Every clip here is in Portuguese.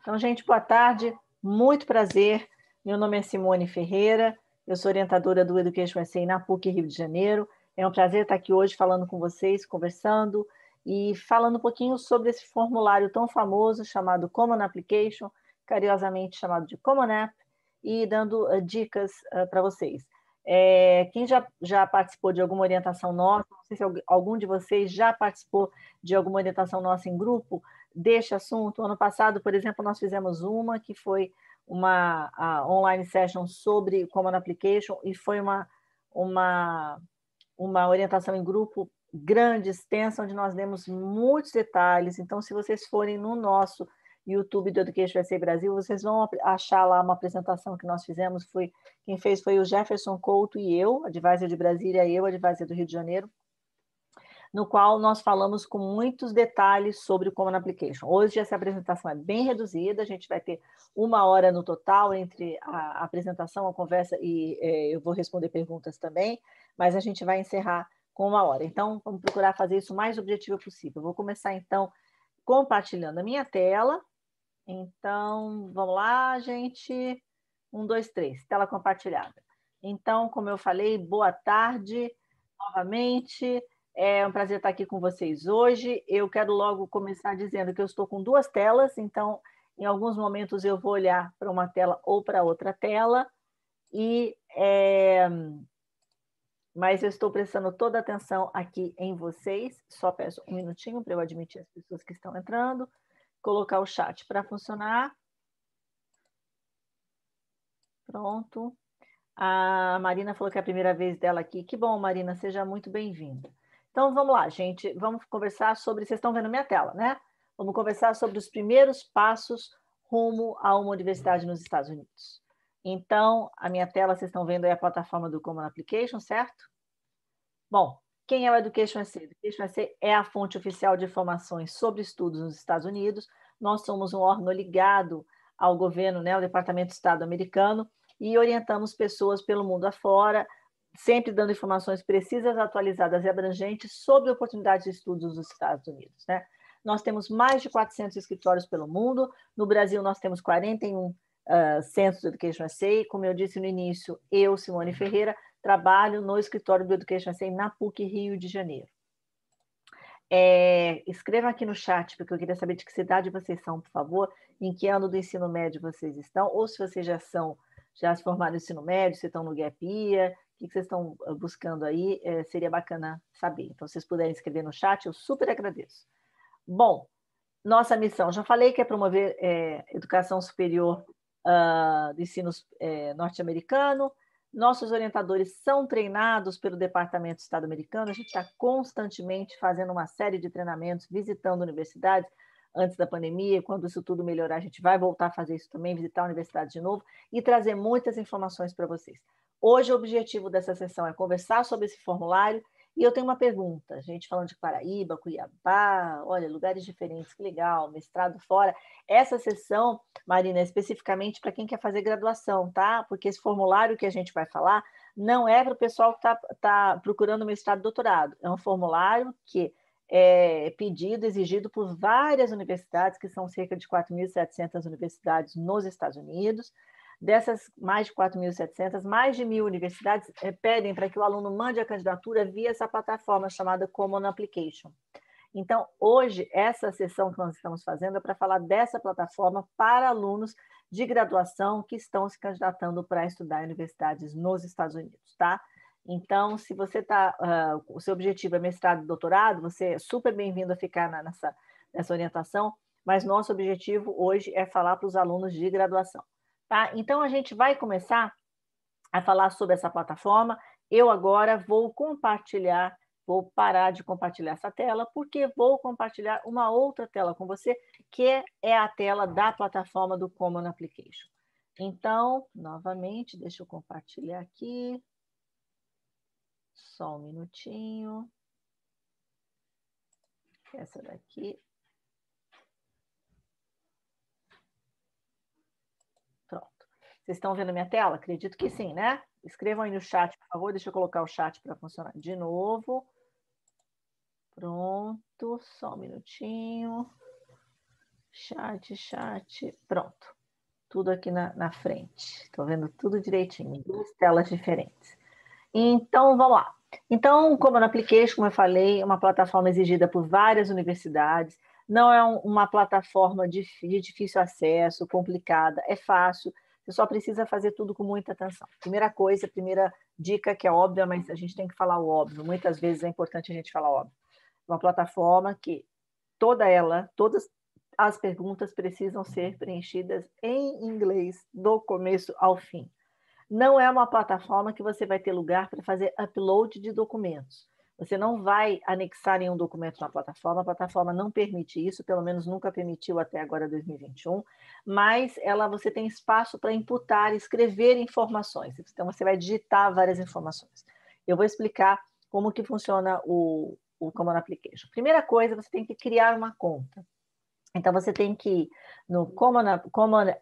Então, gente, boa tarde, muito prazer. Meu nome é Simone Ferreira, eu sou orientadora do Education SA na PUC Rio de Janeiro. É um prazer estar aqui hoje falando com vocês, conversando e falando um pouquinho sobre esse formulário tão famoso chamado Common Application, carinhosamente chamado de Common App, e dando uh, dicas uh, eh, para vocês. É, quem já, já participou de alguma orientação nossa, não sei se algum de vocês já participou de alguma orientação nossa em grupo, deste assunto. Ano passado, por exemplo, nós fizemos uma que foi uma online session sobre Common Application e foi uma, uma, uma orientação em grupo grande, extensa, onde nós demos muitos detalhes. Então, se vocês forem no nosso YouTube do Education Brasil, vocês vão achar lá uma apresentação que nós fizemos. Foi, quem fez foi o Jefferson Couto e eu, advisor de Brasília, eu, advisor do Rio de Janeiro no qual nós falamos com muitos detalhes sobre o Common Application. Hoje essa apresentação é bem reduzida, a gente vai ter uma hora no total entre a apresentação, a conversa e é, eu vou responder perguntas também, mas a gente vai encerrar com uma hora. Então, vamos procurar fazer isso o mais objetivo possível. vou começar, então, compartilhando a minha tela. Então, vamos lá, gente. Um, dois, três. Tela compartilhada. Então, como eu falei, boa tarde novamente. É um prazer estar aqui com vocês hoje. Eu quero logo começar dizendo que eu estou com duas telas, então em alguns momentos eu vou olhar para uma tela ou para outra tela, e é... mas eu estou prestando toda a atenção aqui em vocês. Só peço um minutinho para eu admitir as pessoas que estão entrando, colocar o chat para funcionar. Pronto. A Marina falou que é a primeira vez dela aqui. Que bom, Marina, seja muito bem-vinda. Então vamos lá, gente, vamos conversar sobre. Vocês estão vendo minha tela, né? Vamos conversar sobre os primeiros passos rumo a uma universidade nos Estados Unidos. Então, a minha tela, vocês estão vendo aí é a plataforma do Common Application, certo? Bom, quem é o Education SC? Education SC é a fonte oficial de informações sobre estudos nos Estados Unidos. Nós somos um órgão ligado ao governo, né, ao Departamento de Estado americano, e orientamos pessoas pelo mundo afora sempre dando informações precisas, atualizadas e abrangentes sobre oportunidades de estudos dos Estados Unidos. Né? Nós temos mais de 400 escritórios pelo mundo, no Brasil nós temos 41 uh, ah, centros do Education SA, como eu disse no início, eu, Simone Ferreira, trabalho no escritório do Education SA na PUC Rio de Janeiro. É, aqui no chat, porque eu queria saber de que cidade vocês são, por favor, em que ano do ensino médio vocês estão, ou se vocês já são, já se formaram no ensino médio, se estão no Gap Year, o que vocês estão ah, buscando aí, é, seria bacana saber. Então, se vocês puderem escrever no chat, eu super agradeço. Bom, nossa missão, já falei que é promover é, educação superior uh, do ensino é, norte-americano. Nossos orientadores são treinados pelo Departamento do Estado americano. A gente está constantemente fazendo uma série de treinamentos, visitando universidades, antes da pandemia, quando isso tudo melhorar, a gente vai voltar a fazer isso também, visitar a universidade de novo e trazer muitas informações para vocês. Hoje o objetivo dessa sessão é conversar sobre esse formulário e eu tenho uma pergunta, gente falando de Paraíba, Cuiabá, olha, lugares diferentes, que legal, mestrado fora. Essa sessão, Marina, é especificamente para quem quer fazer graduação, tá? Porque esse formulário que a gente vai falar não é para o pessoal que está tá procurando mestrado doutorado. É um formulário que é pedido, exigido por várias universidades, que são cerca de 4.700 universidades nos Estados Unidos. Dessas mais de 4.700, mais de mil universidades eh, pedem para que o aluno mande a candidatura via essa plataforma chamada Common Application. Então, hoje, essa sessão que nós estamos fazendo é para falar dessa plataforma para alunos de graduação que estão se candidatando para estudar em universidades nos Estados Unidos, tá? Então, se você está, uh, ah, o seu objetivo é mestrado e doutorado, você é super bem-vindo a ficar na, nessa, nessa orientação, mas nosso objetivo hoje é falar para os alunos de graduação. Tá? Então, a gente vai começar a falar sobre essa plataforma. Eu agora vou compartilhar, vou parar de compartilhar essa tela, porque vou compartilhar uma outra tela com você, que é a tela da plataforma do Common Application. Então, novamente, deixa eu compartilhar aqui. Só um minutinho. Essa daqui Vocês estão vendo a minha tela? Acredito que sim, né? Escrevam aí no chat, por favor. Deixa eu colocar o chat para funcionar de novo. Pronto, só um minutinho. Chat, chat. Pronto. Tudo aqui na, na frente. Estou vendo tudo direitinho. Duas telas diferentes. Então, vamos lá. Então, como eu apliquei, como eu falei, é uma plataforma exigida por várias universidades. Não é um, uma plataforma de, de difícil acesso, complicada, é fácil você só precisa fazer tudo com muita atenção. Primeira coisa, primeira dica que é óbvia, mas a gente tem que falar o óbvio. Muitas vezes é importante a gente falar o óbvio. Uma plataforma que toda ela, todas as perguntas precisam ser preenchidas em inglês do começo ao fim. Não é uma plataforma que você vai ter lugar para fazer upload de documentos. Você não vai anexar nenhum documento na plataforma, a plataforma não permite isso, pelo menos nunca permitiu até agora 2021, mas ela você tem espaço para imputar, escrever informações. Então você vai digitar várias informações. Eu vou explicar como que funciona o, o Common Application. Primeira coisa, você tem que criar uma conta. Então você tem que ir no commonapp.org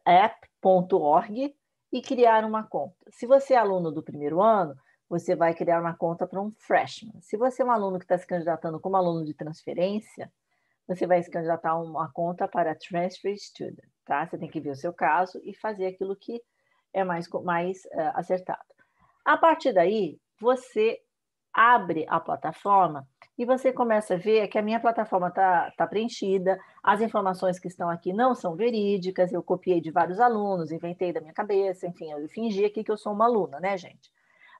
e criar uma conta. Se você é aluno do primeiro ano, você vai criar uma conta para um freshman. Se você é um aluno que está se candidatando como aluno de transferência, você vai se candidatar a uma conta para transfer student, tá? Você tem que ver o seu caso e fazer aquilo que é mais, mais uh, acertado. A partir daí, você abre a plataforma e você começa a ver que a minha plataforma está tá preenchida, as informações que estão aqui não são verídicas, eu copiei de vários alunos, inventei da minha cabeça, enfim, eu fingi aqui que eu sou uma aluna, né, gente?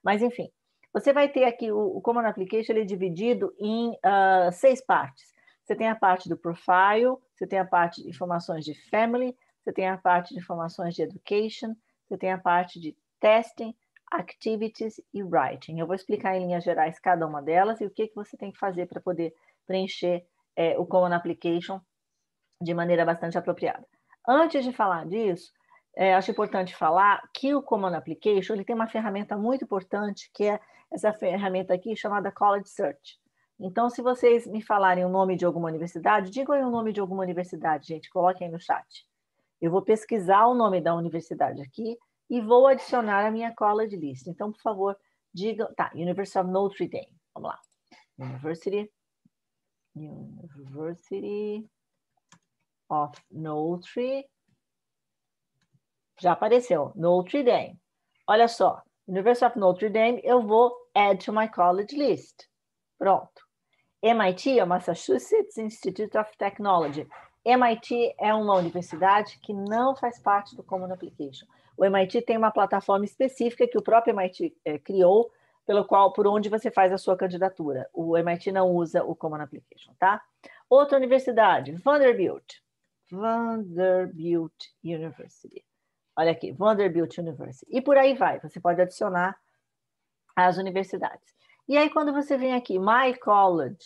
Mas, enfim, você vai ter aqui o, o Common Application, ele é dividido em uh, seis partes. Você tem a parte do profile, você tem a parte de informações de family, você tem a parte de informações de education, você tem a parte de testing, activities e writing. Eu vou explicar em linhas gerais cada uma delas e o que, que você tem que fazer para poder preencher é, o Common Application de maneira bastante apropriada. Antes de falar disso, é, acho importante falar que o Command Application ele tem uma ferramenta muito importante, que é essa ferramenta aqui chamada College Search. Então, se vocês me falarem o nome de alguma universidade, digam aí o nome de alguma universidade, gente, coloquem aí no chat. Eu vou pesquisar o nome da universidade aqui e vou adicionar a minha college list. Então, por favor, digam. Tá, University of Notre Dame. Vamos lá. University. University of Notre já apareceu, Notre Dame. Olha só, University of Notre Dame, eu vou add to my college list. Pronto. MIT é Massachusetts Institute of Technology. MIT é uma universidade que não faz parte do Common Application. O MIT tem uma plataforma específica que o próprio MIT é, criou, pelo qual, por onde você faz a sua candidatura. O MIT não usa o Common Application, tá? Outra universidade, Vanderbilt. Vanderbilt University. Olha aqui, Vanderbilt University. E por aí vai, você pode adicionar as universidades. E aí, quando você vem aqui, My College,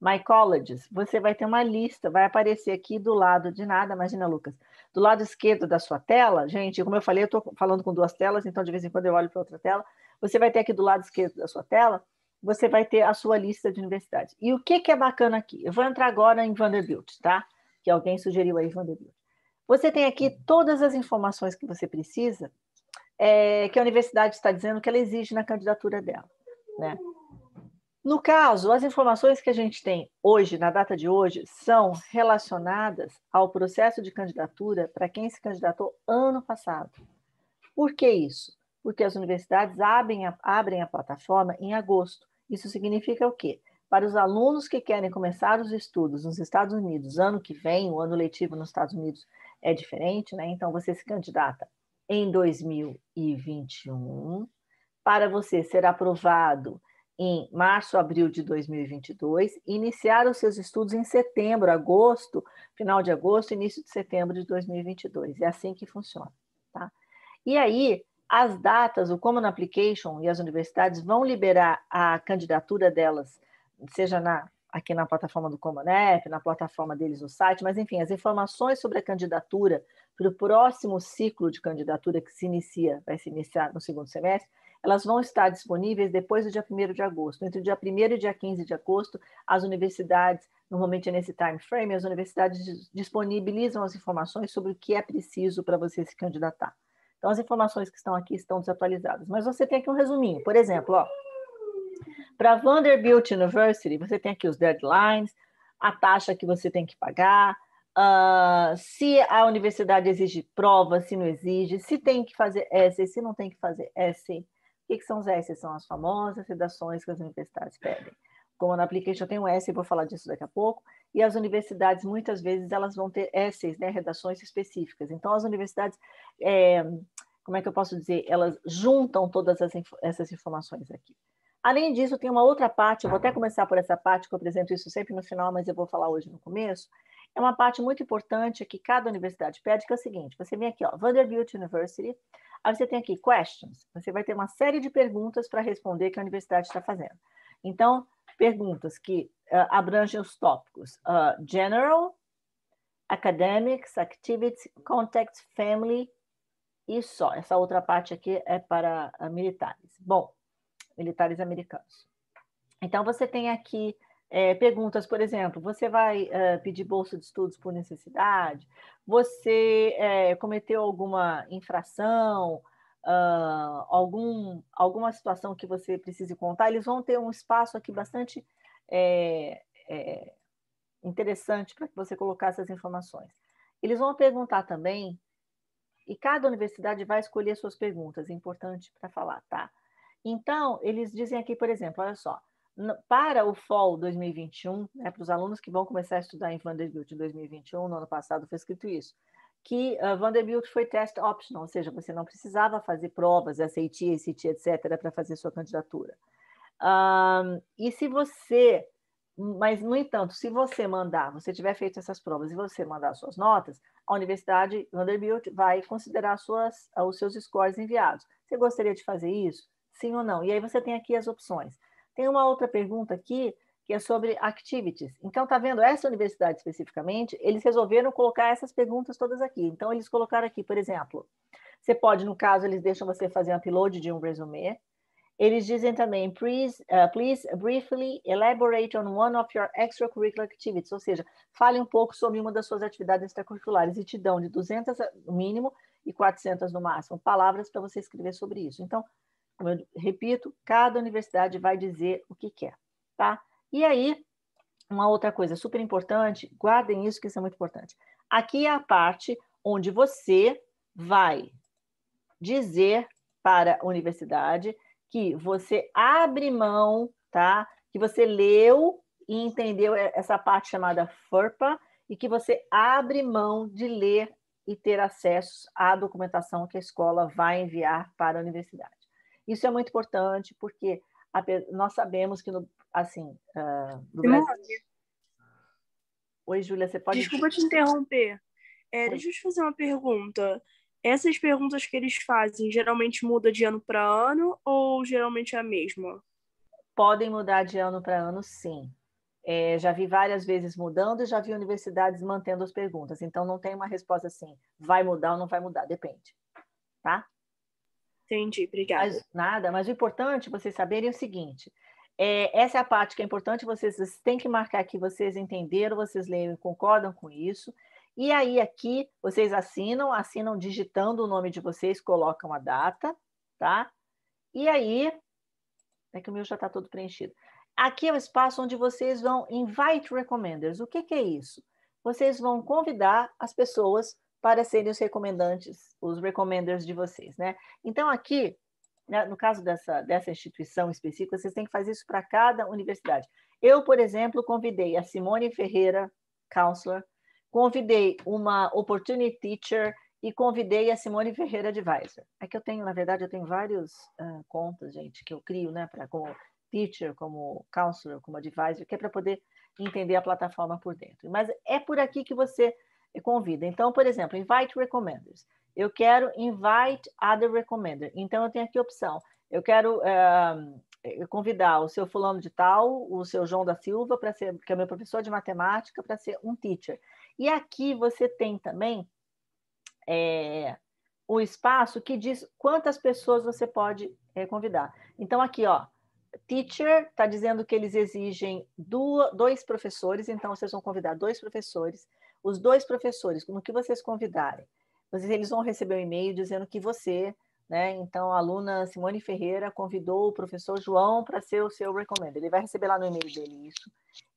My Colleges, você vai ter uma lista, vai aparecer aqui do lado de nada, imagina, Lucas, do lado esquerdo da sua tela, gente, como eu falei, eu estou falando com duas telas, então de vez em quando eu olho para outra tela, você vai ter aqui do lado esquerdo da sua tela, você vai ter a sua lista de universidades. E o que, que é bacana aqui? Eu vou entrar agora em Vanderbilt, tá? Que alguém sugeriu aí Vanderbilt. Você tem aqui todas as informações que você precisa, é, que a universidade está dizendo que ela exige na candidatura dela. Né? No caso, as informações que a gente tem hoje, na data de hoje, são relacionadas ao processo de candidatura para quem se candidatou ano passado. Por que isso? Porque as universidades abrem a, abrem a plataforma em agosto. Isso significa o quê? Para os alunos que querem começar os estudos nos Estados Unidos ano que vem, o ano letivo nos Estados Unidos, é diferente, né? Então você se candidata em 2021, para você ser aprovado em março, abril de 2022, e iniciar os seus estudos em setembro, agosto, final de agosto, início de setembro de 2022. É assim que funciona, tá? E aí, as datas, o Common Application e as universidades vão liberar a candidatura delas, seja na aqui na plataforma do Comonep, na plataforma deles no site, mas enfim, as informações sobre a candidatura para o próximo ciclo de candidatura que se inicia, vai se iniciar no segundo semestre, elas vão estar disponíveis depois do dia 1 de agosto. Entre o dia 1 e o dia 15 de agosto, as universidades, normalmente é nesse time frame, as universidades disponibilizam as informações sobre o que é preciso para você se candidatar. Então, as informações que estão aqui estão desatualizadas. Mas você tem aqui um resuminho. Por exemplo, ó, para Vanderbilt University, você tem aqui os deadlines, a taxa que você tem que pagar, uh, se a universidade exige prova, se não exige, se tem que fazer S, se não tem que fazer S. O que, que são os S? São as famosas redações que as universidades pedem. Como na application tem um S, vou falar disso daqui a pouco. E as universidades, muitas vezes, elas vão ter essays, né, redações específicas. Então, as universidades, é, como é que eu posso dizer? Elas juntam todas as, essas informações aqui. Além disso, tem uma outra parte, eu vou até começar por essa parte, que eu apresento isso sempre no final, mas eu vou falar hoje no começo. É uma parte muito importante que cada universidade pede, que é o seguinte: você vem aqui, ó, Vanderbilt University, aí você tem aqui questions, você vai ter uma série de perguntas para responder que a universidade está fazendo. Então, perguntas que uh, abrangem os tópicos uh, general, academics, activities, contacts, family e só. Essa outra parte aqui é para uh, militares. Bom, militares americanos. Então, você tem aqui é, perguntas, por exemplo, você vai é, pedir bolsa de estudos por necessidade? Você é, cometeu alguma infração? Uh, algum, alguma situação que você precise contar? Eles vão ter um espaço aqui bastante é, é interessante para que você colocar essas informações. Eles vão perguntar também, e cada universidade vai escolher suas perguntas, é importante para falar, tá? Então, eles dizem aqui, por exemplo, olha só, para o FOL 2021, né, para os alunos que vão começar a estudar em Vanderbilt em 2021, no ano passado foi escrito isso, que uh, Vanderbilt foi test optional, ou seja, você não precisava fazer provas, SAT, ACT, etc., para fazer sua candidatura. Um, e se você, mas no entanto, se você mandar, você tiver feito essas provas e você mandar suas notas, a universidade Vanderbilt vai considerar suas, os seus scores enviados. Você gostaria de fazer isso? sim ou não. E aí você tem aqui as opções. Tem uma outra pergunta aqui que é sobre activities. Então, tá vendo essa universidade especificamente? Eles resolveram colocar essas perguntas todas aqui. Então, eles colocaram aqui, por exemplo, você pode, no caso, eles deixam você fazer um upload de um resumê. Eles dizem também, please, uh, please briefly elaborate on one of your extracurricular activities, ou seja, fale um pouco sobre uma das suas atividades extracurriculares e te dão de 200 eh, no mínimo e 400 no máximo palavras para você escrever sobre isso. Então, eu repito, cada universidade vai dizer o que quer, tá? E aí, uma outra coisa super importante, guardem isso que isso é muito importante. Aqui é a parte onde você vai dizer para a universidade que você abre mão, tá? Que você leu e entendeu essa parte chamada FERPA e que você abre mão de ler e ter acesso à documentação que a escola vai enviar para a universidade. Isso é muito importante porque a, nós sabemos que no, assim, uh, no Brasil... Oi, Júlia, você pode... Desculpa te interromper. É, deixa eu te fazer uma pergunta. Essas perguntas que eles fazem geralmente muda de ano para ano ou geralmente é a mesma? Podem mudar de ano para ano, sim. É, já vi várias vezes mudando e já vi universidades mantendo as perguntas. Então, não tem uma resposta assim, vai mudar ou não vai mudar, depende. Tá? Entendi, obrigada. Mas, nada, mas o importante é vocês saberem é o seguinte: é, essa é a parte que é importante, vocês, vocês têm que marcar que vocês entenderam, vocês leem, e concordam com isso. E aí, aqui, vocês assinam, assinam digitando o nome de vocês, colocam a data, tá? E aí, é que o meu já está todo preenchido. Aqui é o espaço onde vocês vão invite recommenders. O que, que é isso? Vocês vão convidar as pessoas para serem os recomendantes, os recommenders de vocês, né? Então, aqui, né, no caso dessa, dessa instituição específica, vocês têm que fazer isso para cada universidade. Eu, por exemplo, convidei a Simone Ferreira, counselor, convidei uma opportunity teacher e convidei a Simone Ferreira Advisor. Aqui é eu tenho, na verdade, eu tenho vários uh, contas, gente, que eu crio, né, pra, como teacher, como counselor, como advisor, que é para poder entender a plataforma por dentro. Mas é por aqui que você convida. Então, por exemplo, invite recommenders. Eu quero invite other recommender. Então, eu tenho aqui a opção. Eu quero eh, convidar o seu fulano de tal, o seu João da Silva, para ser que é meu professor de matemática, para ser um teacher. E aqui você tem também é, o espaço que diz quantas pessoas você pode é, convidar. Então, aqui, ó, teacher está dizendo que eles exigem do, dois professores, então vocês vão convidar dois professores os dois professores, no que vocês convidarem, vocês, eles vão receber um e-mail dizendo que você, né, então a aluna Simone Ferreira convidou o professor João para ser o seu recommender. Ele vai receber lá no e-mail dele isso.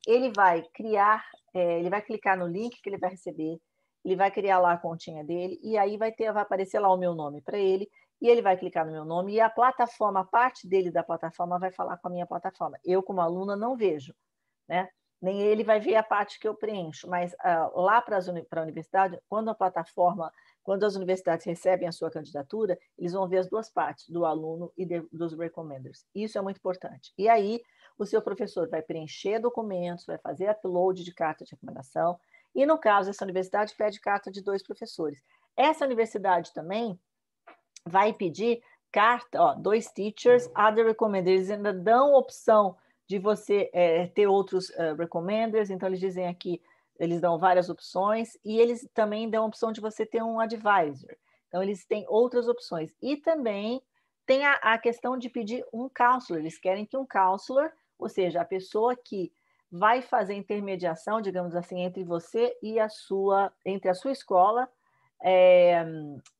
Ele vai criar, é, ele vai clicar no link que ele vai receber, ele vai criar lá a continha dele e aí vai ter, vai aparecer lá o meu nome para ele e ele vai clicar no meu nome e a plataforma, a parte dele da plataforma vai falar com a minha plataforma. Eu como aluna não vejo, né? nem ele vai ver a parte que eu preencho, mas uh, lá para uni a universidade, quando a plataforma, quando as universidades recebem a sua candidatura, eles vão ver as duas partes, do aluno e de, dos recommenders. Isso é muito importante. E aí, o seu professor vai preencher documentos, vai fazer upload de carta de recomendação, e no caso, essa universidade pede carta de dois professores. Essa universidade também vai pedir carta, ó, dois teachers, other recommenders, eles ainda dão opção de você é, ter outros uh, recommenders. Então, eles dizem aqui, eles dão várias opções e eles também dão a opção de você ter um advisor. Então, eles têm outras opções. E também tem a, a questão de pedir um counselor. Eles querem que um counselor, ou seja, a pessoa que vai fazer intermediação, digamos assim, entre você e a sua, entre a sua escola é,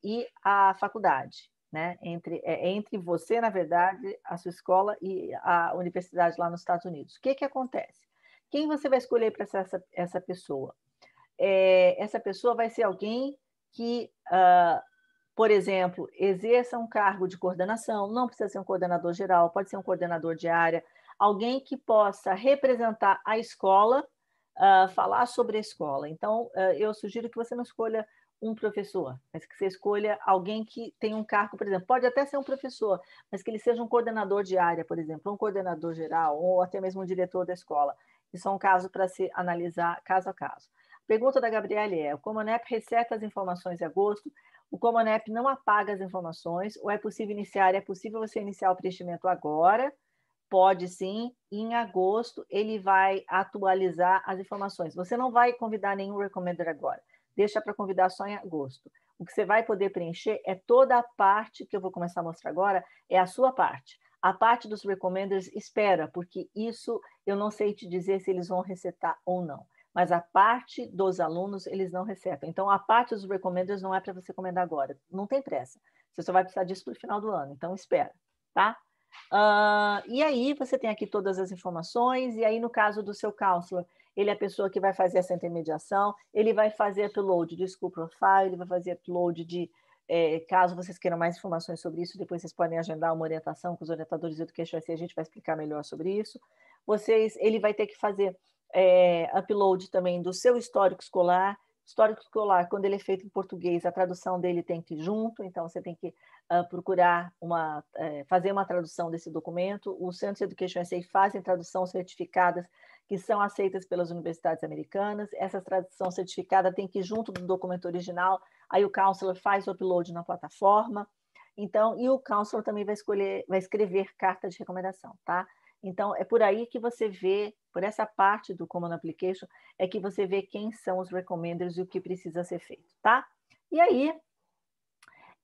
e a faculdade né? entre, é, entre você, na verdade, a sua escola e a universidade lá nos Estados Unidos. O que, que acontece? Quem você vai escolher para ser essa, essa pessoa? É, essa pessoa vai ser alguém que, uh, por exemplo, exerça um cargo de coordenação, não precisa ser um coordenador geral, pode ser um coordenador de área, alguém que possa representar a escola, uh, falar sobre a escola. Então, uh, eu sugiro que você não escolha um professor, mas que você escolha alguém que tem um cargo, por exemplo, pode até ser um professor, mas que ele seja um coordenador de área, por exemplo, um coordenador geral, ou até mesmo um diretor da escola. Isso é um caso para se analisar caso a caso. Pergunta da Gabriele é: o Comonep receta as informações em agosto, o Comonep não apaga as informações, ou é possível iniciar? É possível você iniciar o preenchimento agora? Pode sim, em agosto ele vai atualizar as informações. Você não vai convidar nenhum recommender agora deixa para convidar só em agosto. O que você vai poder preencher é toda a parte que eu vou começar a mostrar agora, é a sua parte. A parte dos recommenders espera, porque isso eu não sei te dizer se eles vão recetar ou não. Mas a parte dos alunos, eles não recetam. Então, a parte dos recommenders não é para você recomendar agora. Não tem pressa. Você só vai precisar disso para o final do ano. Então, espera, tá? Uh, e aí, você tem aqui todas as informações. E aí, no caso do seu counselor, ele é a pessoa que vai fazer essa intermediação, ele vai fazer upload de school profile, ele vai fazer upload de. É, caso vocês queiram mais informações sobre isso, depois vocês podem agendar uma orientação com os orientadores do Education a gente vai explicar melhor sobre isso. Vocês, ele vai ter que fazer é, upload também do seu histórico escolar, Histórico escolar, quando ele é feito em português, a tradução dele tem que ir junto, então você tem que uh, procurar uma, uh, fazer uma tradução desse documento. o Centro de Education SA fazem tradução certificadas que são aceitas pelas universidades americanas. Essa tradução certificada tem que ir junto do documento original, aí o counselor faz o upload na plataforma. Então, e o counselor também vai escolher, vai escrever carta de recomendação, tá? Então, é por aí que você vê por essa parte do Common Application, é que você vê quem são os recommenders e o que precisa ser feito, tá? E aí,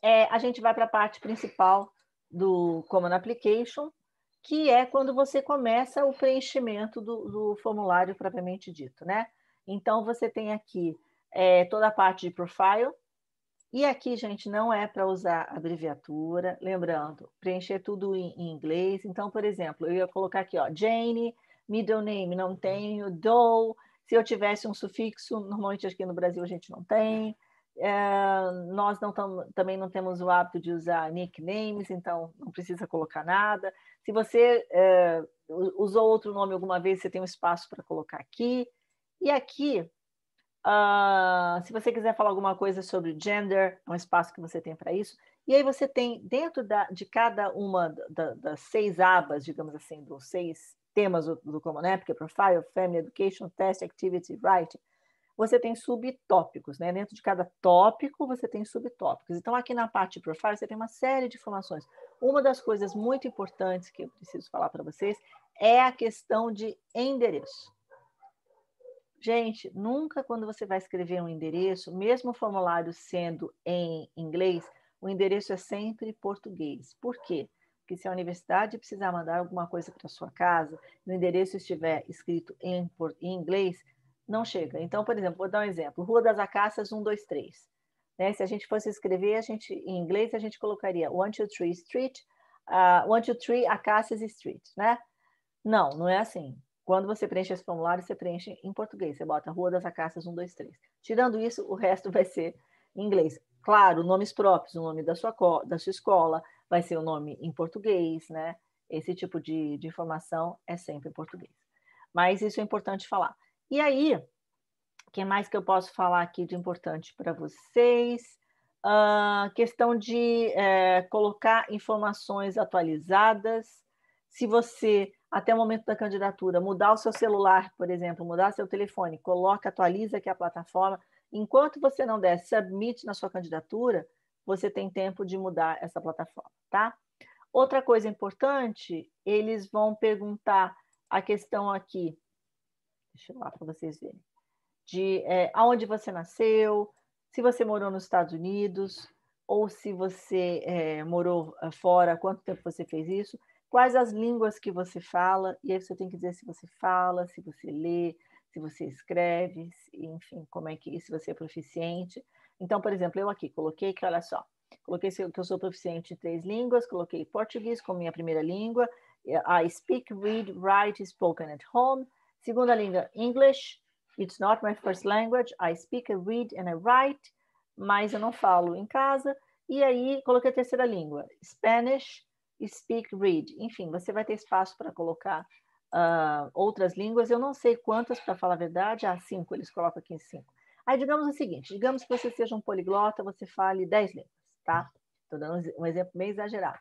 é, a gente vai para a parte principal do Common Application, que é quando você começa o preenchimento do, do formulário propriamente dito, né? Então, você tem aqui é, toda a parte de profile, e aqui, gente, não é para usar abreviatura, lembrando, preencher tudo em, em, inglês. Então, por exemplo, eu ia colocar aqui, ó, Jane, middle name, não tenho, Do, se eu tivesse um sufixo, normalmente aqui no Brasil a gente não tem. É, nós não tam, também não temos o hábito de usar nicknames, então não precisa colocar nada. Se você é, usou outro nome alguma vez, você tem um espaço para colocar aqui. E aqui, uh, se você quiser falar alguma coisa sobre gender, é um espaço que você tem para isso. E aí você tem dentro da, de cada uma da, das seis abas, digamos assim, dos seis temas do, do Common né? App, que é Profile, Family, Education, Test, Activity, Writing, você tem subtópicos, né? Dentro de cada tópico, você tem subtópicos. Então, aqui na parte de profile, você tem uma série de informações. Uma das coisas muito importantes que eu preciso falar para vocês é a questão de endereço. Gente, nunca quando você vai escrever um endereço, mesmo o formulário sendo em inglês, o endereço é sempre português. Por quê? que se a universidade precisar mandar alguma coisa para sua casa, no endereço estiver escrito em, por, em inglês, não chega. Então, por exemplo, vou dar um exemplo: Rua das Acaças 123. Né? Se a gente fosse escrever a gente, em inglês, a gente colocaria 123 Street, uh, 123 Acaças Street, né? Não, não é assim. Quando você preenche esse formulário, você preenche em português. Você bota Rua das Acácias 123. Tirando isso, o resto vai ser em inglês. Claro, nomes próprios, o nome da sua, da sua escola, vai ser o nome em português, né? Esse tipo de, de informação é sempre em português. Mas isso é importante falar. E aí, o que mais que eu posso falar aqui de importante para vocês? Uh, questão de é, colocar informações atualizadas. Se você, até o momento da candidatura, mudar o seu celular, por exemplo, mudar seu telefone, coloca, atualiza aqui a plataforma. Enquanto você não der submit na sua candidatura, você tem tempo de mudar essa plataforma, tá? Outra coisa importante, eles vão perguntar a questão aqui, deixa eu lá para vocês verem, de é, aonde você nasceu, se você morou nos Estados Unidos, ou se você é, morou é, fora, quanto tempo você fez isso, quais as línguas que você fala, e aí você tem que dizer se você fala, se você lê, se você escreve, se, enfim, como é que se você é proficiente. Então, por exemplo, eu aqui coloquei que, olha só, coloquei que eu sou proficiente em três línguas, coloquei português como minha primeira língua, eh, I speak, read, write, spoken at home. Segunda língua, English. It's not my first language. I speak, I read and I write. Mas eu não falo em casa. E aí, coloquei a terceira língua, Spanish, speak, read. Enfim, você vai ter espaço para colocar uh, outras línguas. Eu não sei quantas, para falar a verdade. Há ah, cinco, eles colocam aqui em cinco. Aí, digamos o seguinte: digamos que você seja um poliglota, você fale 10 línguas, tá? Estou dando um exemplo meio exagerado.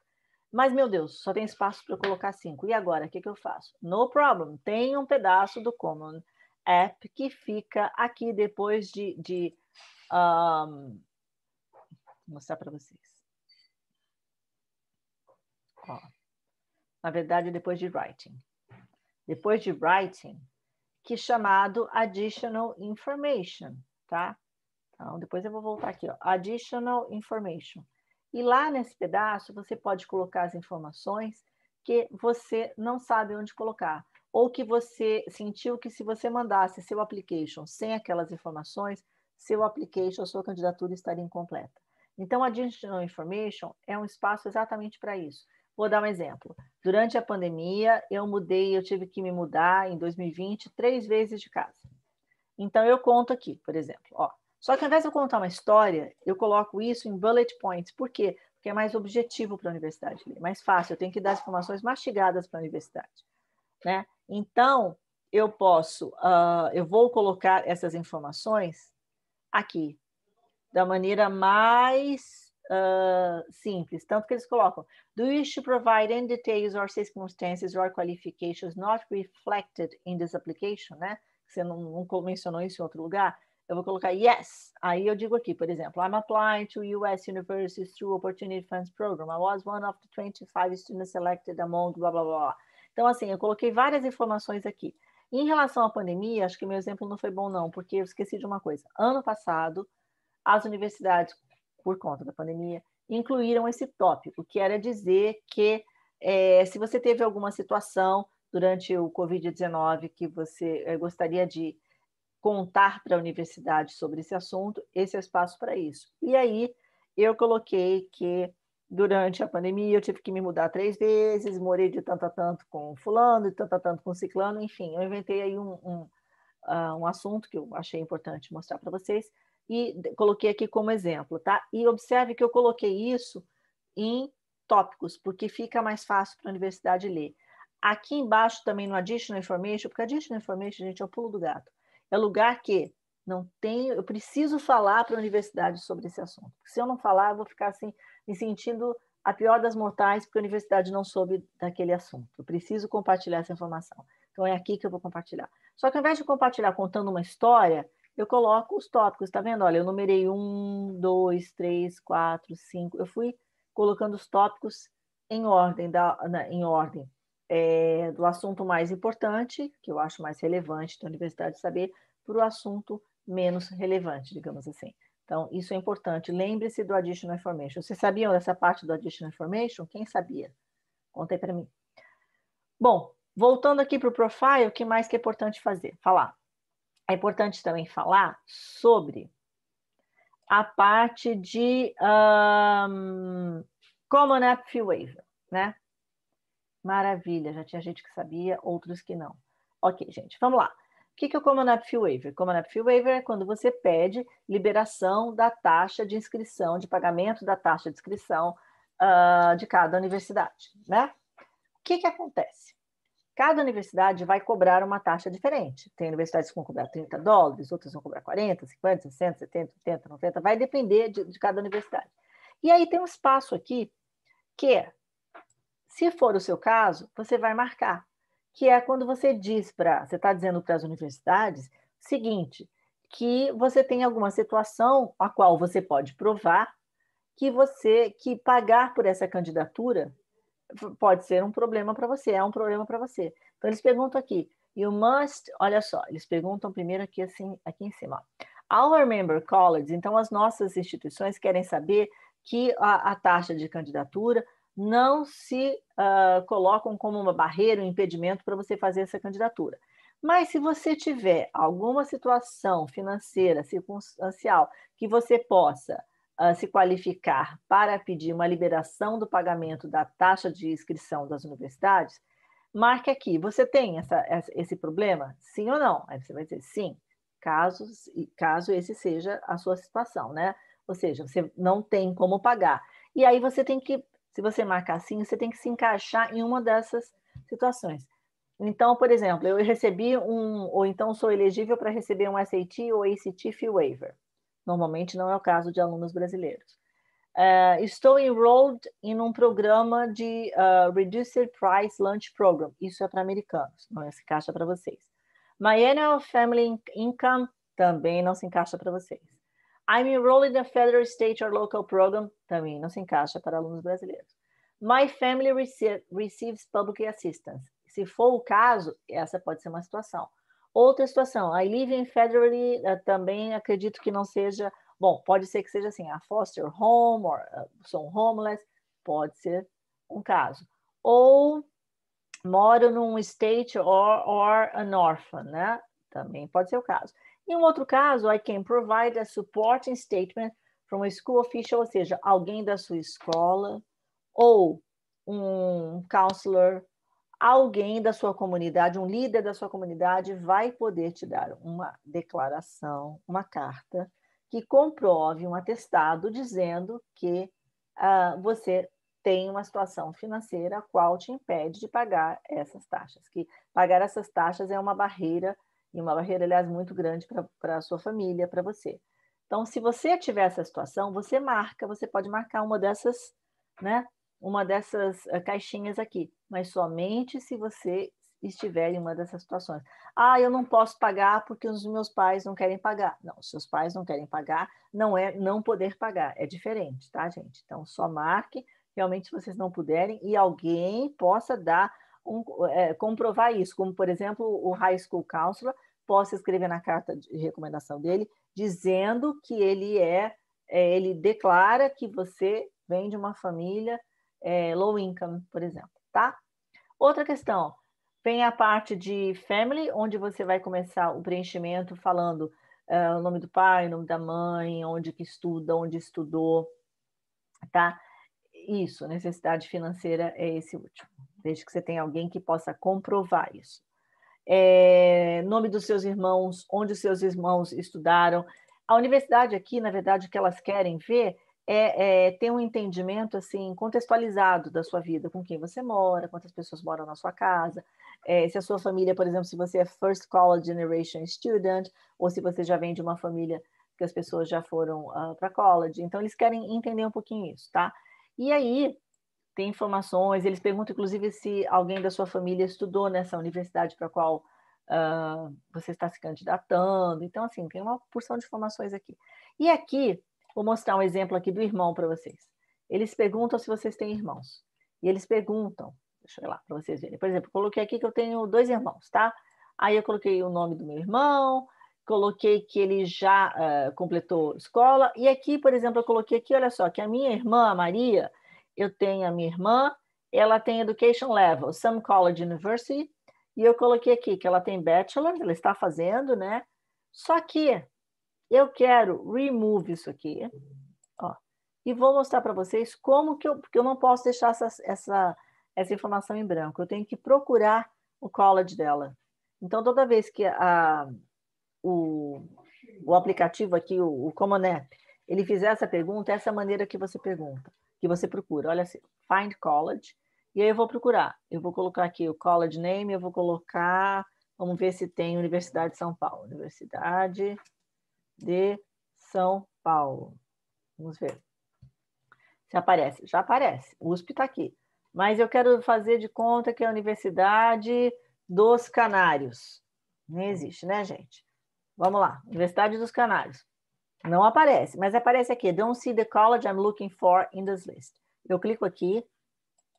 Mas, meu Deus, só tem espaço para colocar cinco. E agora, o que, que eu faço? No problem. Tem um pedaço do Common App que fica aqui depois de. de um... Vou mostrar para vocês. Ó. Na verdade, depois de writing. Depois de writing, que é chamado additional information tá? Então, depois eu vou voltar aqui, ó. Additional information. E lá nesse pedaço, você pode colocar as informações que você não sabe onde colocar, ou que você sentiu que se você mandasse seu application sem aquelas informações, seu application, sua candidatura estaria incompleta. Então, additional information é um espaço exatamente para isso. Vou dar um exemplo. Durante a pandemia, eu mudei, eu tive que me mudar em 2020 três vezes de casa. Então, eu conto aqui, por exemplo. Ó. Só que ao invés de eu contar uma história, eu coloco isso em bullet points. Por quê? Porque é mais objetivo para a universidade ler, mais fácil. Eu tenho que dar as informações mastigadas para a universidade. Né? Então, eu posso, uh, eu vou colocar essas informações aqui, da maneira mais uh, simples. Tanto que eles colocam: Do you should provide any details or circumstances or qualifications not reflected in this application? Né? você não, não mencionou isso em outro lugar, eu vou colocar yes. Aí eu digo aqui, por exemplo, I'm applying to U.S. universities through Opportunity Funds Program. I was one of the 25 students selected among blá, blá, blá. Então, assim, eu coloquei várias informações aqui. Em relação à pandemia, acho que meu exemplo não foi bom não, porque eu esqueci de uma coisa. Ano passado, as universidades, por conta da pandemia, incluíram esse tópico, que era dizer que é, se você teve alguma situação durante o Covid-19 que você eh, gostaria de contar para a universidade sobre esse assunto, esse é espaço para isso. E aí eu coloquei que durante a pandemia eu tive que me mudar três vezes, morei de tanto a tanto com fulano, de tanto a tanto com ciclano, enfim, eu inventei aí um, um, uh, um assunto que eu achei importante mostrar para vocês e coloquei aqui como exemplo, tá? E observe que eu coloquei isso em tópicos, porque fica mais fácil para a universidade ler. Aqui embaixo também no Additional Information, porque Additional Information, gente, é o pulo do gato. É lugar que não tenho, eu preciso falar para a universidade sobre esse assunto. Se eu não falar, eu vou ficar assim, me sentindo a pior das mortais, porque a universidade não soube daquele assunto. Eu preciso compartilhar essa informação. Então é aqui que eu vou compartilhar. Só que ao invés de compartilhar contando uma história, eu coloco os tópicos, tá vendo? Olha, eu numerei um, dois, três, quatro, cinco. Eu fui colocando os tópicos em ordem, da, na, em ordem é, do assunto mais importante, que eu acho mais relevante da Universidade Saber, para o assunto menos relevante, digamos assim. Então, isso é importante. Lembre-se do additional information. Vocês sabiam dessa parte do additional information? Quem sabia? aí para mim. Bom, voltando aqui para o profile, o que mais que é importante fazer? Falar. É importante também falar sobre a parte de um, Common App Waiver, né? Maravilha, já tinha gente que sabia, outros que não. Ok, gente, vamos lá. O que, que é o Common App Fee Waiver? Common App Fee Waiver é quando você pede liberação da taxa de inscrição, de pagamento da taxa de inscrição uh, de cada universidade, né? O que, que acontece? Cada universidade vai cobrar uma taxa diferente. Tem universidades que vão cobrar 30 dólares, outras vão cobrar 40, 50, 60, 70, 80, 90, vai depender de, de cada universidade. E aí tem um espaço aqui que é se for o seu caso, você vai marcar, que é quando você diz para, você está dizendo para as universidades, seguinte, que você tem alguma situação a qual você pode provar que você que pagar por essa candidatura pode ser um problema para você, é um problema para você. Então eles perguntam aqui, you must, olha só, eles perguntam primeiro aqui assim, aqui em cima. Our member colleges, então as nossas instituições querem saber que a, a taxa de candidatura não se uh, colocam como uma barreira, um impedimento para você fazer essa candidatura. Mas se você tiver alguma situação financeira, circunstancial, que você possa uh, se qualificar para pedir uma liberação do pagamento da taxa de inscrição das universidades, marque aqui. Você tem essa, esse problema? Sim ou não? Aí você vai dizer sim, caso, caso esse seja a sua situação, né? Ou seja, você não tem como pagar. E aí você tem que se você marcar sim, você tem que se encaixar em uma dessas situações. Então, por exemplo, eu recebi um, ou então sou elegível para receber um SAT ou ACT Fee Waiver. Normalmente não é o caso de alunos brasileiros. Uh, estou enrolled em um programa de uh, Reduced Price Lunch Program. Isso é para americanos, não é, se encaixa para vocês. My Annual Family Income também não se encaixa para vocês. I'm enrolled in a federal, state or local program, também não se encaixa para alunos brasileiros. My family receives public assistance. Se for o caso, essa pode ser uma situação. Outra situação, I live in federally, eh, também acredito que não seja, bom, pode ser que seja assim, a foster home, or, uh, homeless, pode ser um caso. Ou moro num state or, or an orphan, né? Também pode ser o caso. Em um outro caso, I can provide a supporting statement from a school official, ou seja, alguém da sua escola, ou um counselor, alguém da sua comunidade, um líder da sua comunidade vai poder te dar uma declaração, uma carta que comprove um atestado dizendo que uh, você tem uma situação financeira a qual te impede de pagar essas taxas, que pagar essas taxas é uma barreira e uma barreira, aliás, muito grande para a sua família, para você. Então, se você tiver essa situação, você marca, você pode marcar uma dessas, né? Uma dessas eh, caixinhas aqui, mas somente se você estiver em uma dessas situações. Ah, eu não posso pagar porque os meus pais não querem pagar. Não, seus pais não querem pagar, não é não poder pagar, é diferente, tá, gente? Então, só marque realmente se vocês não puderem e alguém possa dar um, é, comprovar isso, como por exemplo o high school counselor possa escrever na carta de recomendação dele, dizendo que ele é, é ele declara que você vem de uma família é, low income, por exemplo, tá? Outra questão, vem a parte de family, onde você vai começar o preenchimento falando uh, o nome do pai, o nome da mãe, onde que estuda, onde estudou, tá? Isso, necessidade financeira é esse último, desde que você tenha alguém que possa comprovar isso é, nome dos seus irmãos, onde os seus irmãos estudaram. A universidade aqui, na verdade, o que elas querem ver é, é, ter um entendimento assim contextualizado da sua vida, com quem você mora, quantas pessoas moram na sua casa, é, se a sua família, por exemplo, se você é first college generation student ou se você já vem de uma família que as pessoas já foram uh, ah, para college. Então eles querem entender um pouquinho isso, tá? E aí tem informações, eles perguntam, inclusive, se alguém da sua família estudou nessa universidade para a qual uh, você está se candidatando. Então, assim, tem uma porção de informações aqui. E aqui, vou mostrar um exemplo aqui do irmão para vocês. Eles perguntam se vocês têm irmãos. E eles perguntam, deixa eu lá para vocês verem. Por exemplo, coloquei aqui que eu tenho dois irmãos, tá? Aí eu coloquei o nome do meu irmão, coloquei que ele já uh, completou escola. E aqui, por exemplo, eu coloquei aqui, olha só, que a minha irmã, a Maria, eu tenho a minha irmã, ela tem Education Level, Some College University, e eu coloquei aqui que ela tem Bachelor, ela está fazendo, né? Só que eu quero remove isso aqui, ó, e vou mostrar para vocês como que eu, porque eu não posso deixar essa, essa, essa informação em branco, eu tenho que procurar o college dela. Então, toda vez que a, o, o aplicativo aqui, o, o Common App, ele fizer essa pergunta, é essa é a maneira que você pergunta que você procura. Olha assim, find college, e aí eu vou procurar. Eu vou colocar aqui o college name, eu vou colocar, vamos ver se tem Universidade de São Paulo. Universidade de São Paulo. Vamos ver. Se aparece, já aparece. O USP está aqui. Mas eu quero fazer de conta que é a Universidade dos Canários. Não existe, né, gente? Vamos lá, Universidade dos Canários. Não aparece, mas aparece aqui. Don't see the college I'm looking for in this list. Eu clico aqui,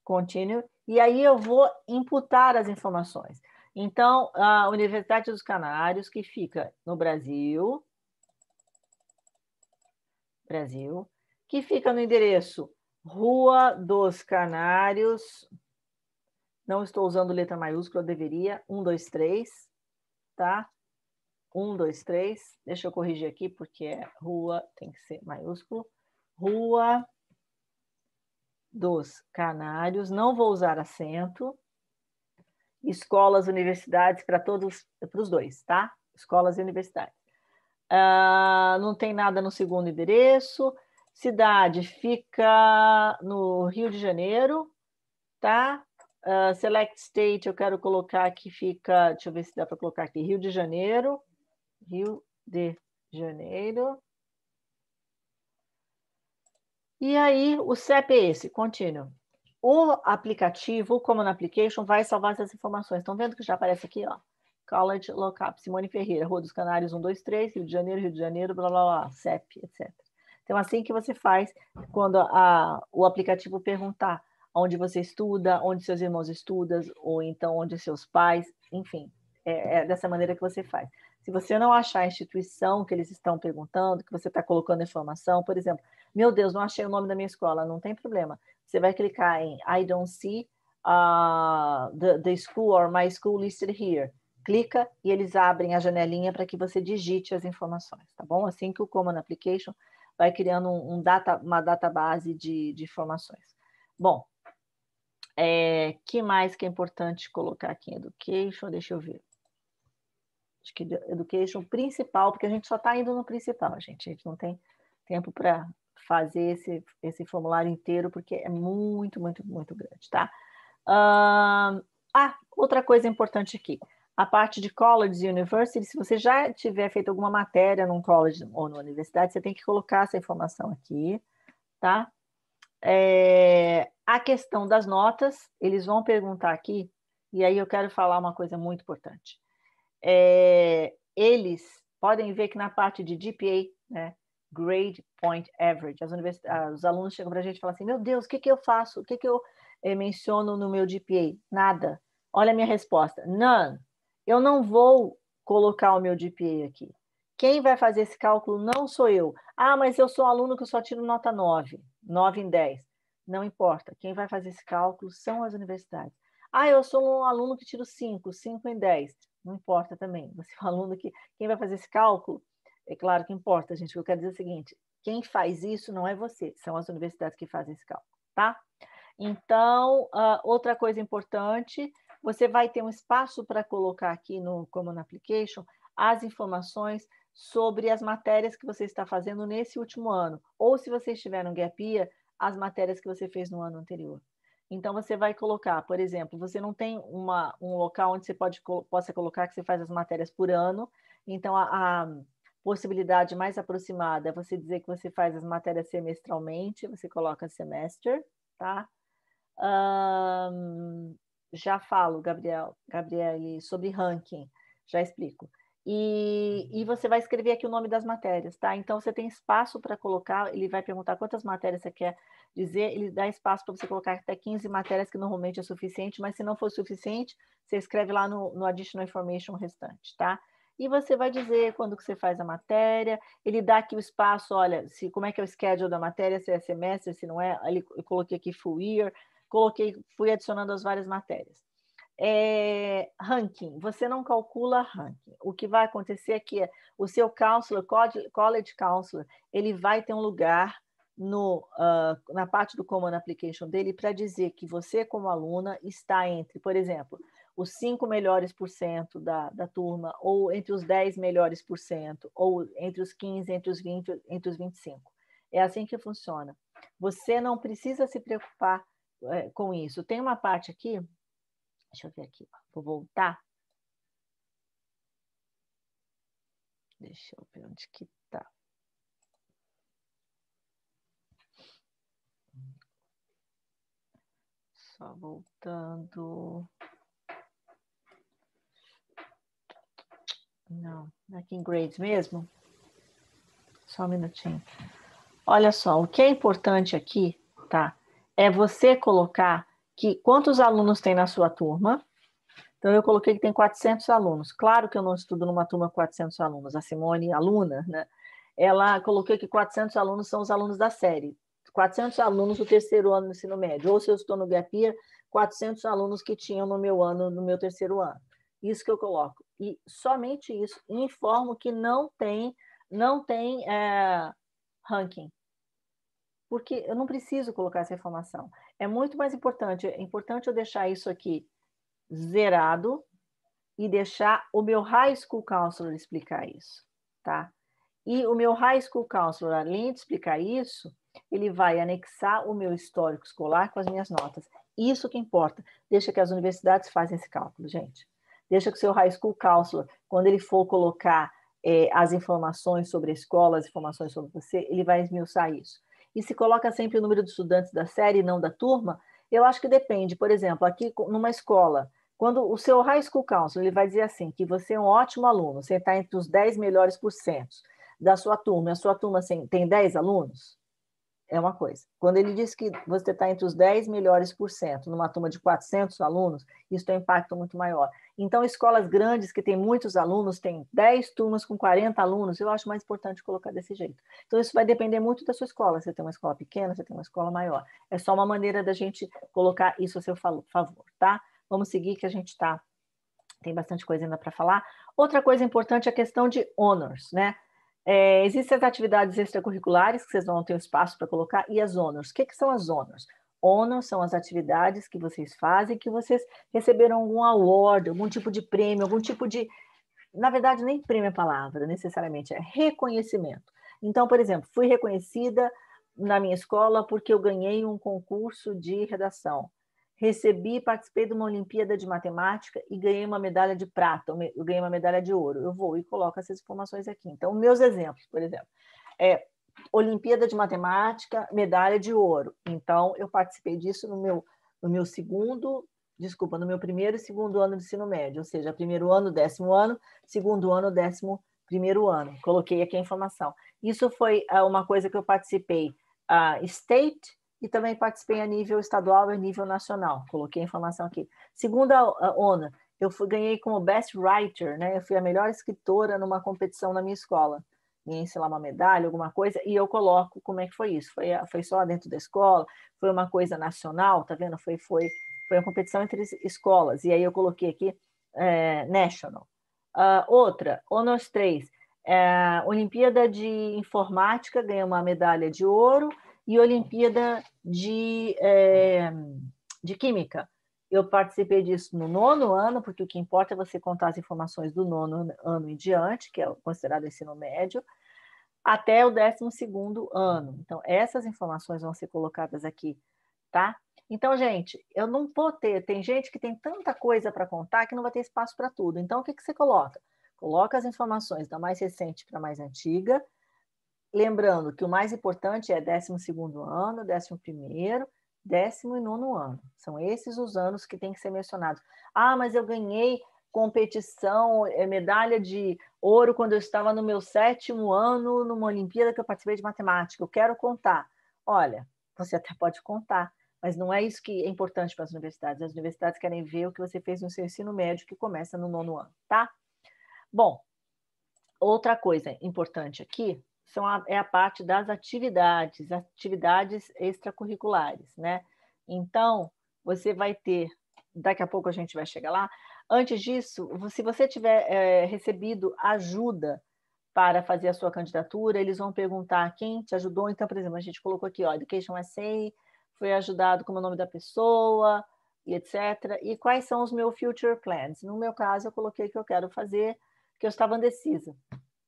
continue, e aí eu vou imputar as informações. Então, a Universidade dos Canários, que fica no Brasil, Brasil, que fica no endereço Rua dos Canários, não estou usando letra maiúscula, deveria, 123, 2, tá? um, dois, três. Deixa eu corrigir aqui, porque é rua, tem que ser maiúsculo. Rua dos Canários. Não vou usar acento. Escolas, universidades, para todos, para os dois, tá? Escolas e universidades. Ah, não tem nada no segundo endereço. Cidade fica no Rio de Janeiro, tá? Uh, select State, eu quero colocar que fica, deixa eu ver se dá para colocar aqui, Rio de Janeiro. Rio de Janeiro. E aí, o CEP é esse, contínuo. O aplicativo, o Common Application, vai salvar essas informações. Estão vendo que já aparece aqui, ó. College Lockup, Simone Ferreira, Rua dos Canários 123, Rio de Janeiro, Rio de Janeiro, blá blá blá, CEP, etc. Então, assim que você faz, quando a, o aplicativo perguntar onde você estuda, onde seus irmãos estudam, ou então onde seus pais, enfim, é, é dessa maneira que você faz. Se você não achar a instituição que eles estão perguntando, que você está colocando informação, por exemplo, meu Deus, não achei o nome da minha escola, não tem problema. Você vai clicar em I don't see uh, the, the school or my school listed here. Clica e eles abrem a janelinha para que você digite as informações, tá bom? Assim que o Common Application vai criando um, um data, uma database de, de informações. Bom, é, que mais que é importante colocar aqui em Education? Deixa eu ver acho que education principal, porque a gente só está indo no principal, gente. A gente não tem tempo para fazer esse, esse formulário inteiro, porque é muito, muito, muito grande, tá? Uh, ah, outra coisa importante aqui. A parte de colleges e universities, se você já tiver feito alguma matéria num college ou numa universidade, você tem que colocar essa informação aqui, tá? É, a questão das notas, eles vão perguntar aqui, e aí eu quero falar uma coisa muito importante é, eles podem ver que na parte de GPA, né, Grade Point Average, os alunos chegam para a gente e falam assim, meu Deus, o que, que eu faço? O que, que eu eh, menciono no meu GPA? Nada. Olha a minha resposta, none. Eu não vou colocar o meu GPA aqui. Quem vai fazer esse cálculo não sou eu. Ah, mas eu sou um aluno que eu só tiro nota 9, 9 em 10. Não importa. Quem vai fazer esse cálculo são as universidades. Ah, eu sou um aluno que tiro 5, 5 em 10 não importa também. Você é um aluno que quem vai fazer esse cálculo, é claro que importa, gente. Eu quero dizer é o seguinte: quem faz isso não é você, são as universidades que fazem esse cálculo, tá? Então, uh, outra coisa importante, você vai ter um espaço para colocar aqui no Common Application as informações sobre as matérias que você está fazendo nesse último ano, ou se você estiver no Gapia, as matérias que você fez no ano anterior, então, você vai colocar, por exemplo, você não tem uma, um local onde você pode, possa colocar que você faz as matérias por ano. Então, a, a possibilidade mais aproximada é você dizer que você faz as matérias semestralmente, você coloca semester, tá? Um, já falo, Gabriel, Gabriele, sobre ranking, já explico. E, e, você vai escrever aqui o nome das matérias, tá? Então você tem espaço para colocar, ele vai perguntar quantas matérias você quer dizer, ele dá espaço para você colocar até 15 matérias, que normalmente é suficiente, mas se não for suficiente, você escreve lá no, no additional information restante, tá? E você vai dizer quando que você faz a matéria, ele dá aqui o espaço, olha, se, como é que é o schedule da matéria, se é semestre, se não é, ele, eu coloquei aqui full year, coloquei, fui adicionando as várias matérias é, ranking, você não calcula ranking. O que vai acontecer é que o seu counselor, college counselor, ele vai ter um lugar no, uh, na parte do Common Application dele para dizer que você, como aluna, está entre, por exemplo, os 5 melhores por cento da, da turma, ou entre os 10 melhores por cento, ou entre os 15, entre os 20, entre os 25. É assim que funciona. Você não precisa se preocupar é, com isso. Tem uma parte aqui Deixa eu ver aqui. Vou voltar. Deixa eu ver onde que tá. Só voltando. Não, é aqui em grades mesmo. Só um minutinho. Olha só, o que é importante aqui, tá? É você colocar que quantos alunos tem na sua turma. Então, eu coloquei que tem 400 alunos. Claro que eu não estudo numa turma com 400 alunos. A Simone, aluna, né? ela coloquei que 400 alunos são os alunos da série. 400 alunos do terceiro ano do ensino médio. Ou se eu estou no Gap Year, 400 alunos que tinham no meu ano, no meu terceiro ano. Isso que eu coloco. E somente isso. Informo que não tem, não tem é, ranking. Porque eu não preciso colocar essa informação. É muito mais importante. É importante eu deixar isso aqui zerado e deixar o meu high school counselor explicar isso, tá? E o meu high school counselor, além de explicar isso, ele vai anexar o meu histórico escolar com as minhas notas. Isso que importa. Deixa que as universidades façam esse cálculo, gente. Deixa que o seu high school counselor, quando ele for colocar eh, as informações sobre a escola, as informações sobre você, ele vai esmiuçar isso e se coloca sempre o número de estudantes da série e não da turma, eu acho que depende. Por exemplo, aqui numa escola, quando o seu high school counselor ele vai dizer assim, que você é um ótimo aluno, você está entre os 10 melhores por cento da sua turma, a sua turma tem 10 alunos, é uma coisa. Quando ele diz que você está entre os 10 melhores por cento numa turma de 400 alunos, isso tem um impacto muito maior. Então, escolas grandes que têm muitos alunos, têm 10 turmas com 40 alunos, eu acho mais importante colocar desse jeito. Então, isso vai depender muito da sua escola. Você tem uma escola pequena, você tem uma escola maior. É só uma maneira da gente colocar isso a seu favor, tá? Vamos seguir que a gente está tem bastante coisa ainda para falar. Outra coisa importante é a questão de honors, né? É, existem as atividades extracurriculares, que vocês vão ter espaço para colocar, e as honors. O que, que são as honors? ONU são as atividades que vocês fazem, que vocês receberam algum award, algum tipo de prêmio, algum tipo de. Na verdade, nem prêmio é palavra, necessariamente, é reconhecimento. Então, por exemplo, fui reconhecida na minha escola porque eu ganhei um concurso de redação. Recebi, participei de uma Olimpíada de Matemática e ganhei uma medalha de prata, eu ganhei uma medalha de ouro. Eu vou e coloco essas informações aqui. Então, meus exemplos, por exemplo. É, Olimpíada de Matemática, medalha de ouro. Então, eu participei disso no meu, no meu segundo, desculpa, no meu primeiro e segundo ano de ensino médio, ou seja, primeiro ano, décimo ano, segundo ano, décimo primeiro ano. Coloquei aqui a informação. Isso foi uh, uma coisa que eu participei uh, state e também participei a nível estadual e nível nacional. Coloquei a informação aqui. Segunda ah, onda, eu fui, ganhei como best writer, né? Eu fui a melhor escritora numa competição na minha escola em, sei lá, uma medalha, alguma coisa, e eu coloco como é que foi isso. Foi, foi só dentro da escola, foi uma coisa nacional, tá vendo? Foi, foi, foi uma competição entre escolas, e aí eu coloquei aqui é, national. Uh, outra, Honors 3, é, Olimpíada de Informática, ganhei uma medalha de ouro, e Olimpíada de, é, de Química. Eu participei disso no nono ano, porque o que importa é você contar as informações do nono ano em diante, que é considerado ensino médio até o 12 segundo ano. Então, essas informações vão ser colocadas aqui, tá? Então, gente, eu não vou ter... Tem gente que tem tanta coisa para contar que não vai ter espaço para tudo. Então, o que, que você coloca? Coloca as informações da mais recente para a mais antiga, lembrando que o mais importante é 12 segundo ano, 11 e 19 ano. São esses os anos que tem que ser mencionados. Ah, mas eu ganhei competição, é medalha de ouro quando eu estava no meu sétimo ano numa Olimpíada que eu participei de matemática. Eu quero contar. Olha, você até pode contar, mas não é isso que é importante para as universidades. As universidades querem ver o que você fez no seu ensino médio, que começa no nono ano, tá? Bom, outra coisa importante aqui são a, é a parte das atividades, atividades extracurriculares, né? Então, você vai ter, daqui a pouco a gente vai chegar lá, Antes disso, se você tiver é, recebido ajuda para fazer a sua candidatura, eles vão perguntar quem te ajudou. Então, por exemplo, a gente colocou aqui, ó, Education SA, foi ajudado com o nome da pessoa, e etc. E quais são os meus future plans? No meu caso, eu coloquei que eu quero fazer, que eu estava indecisa,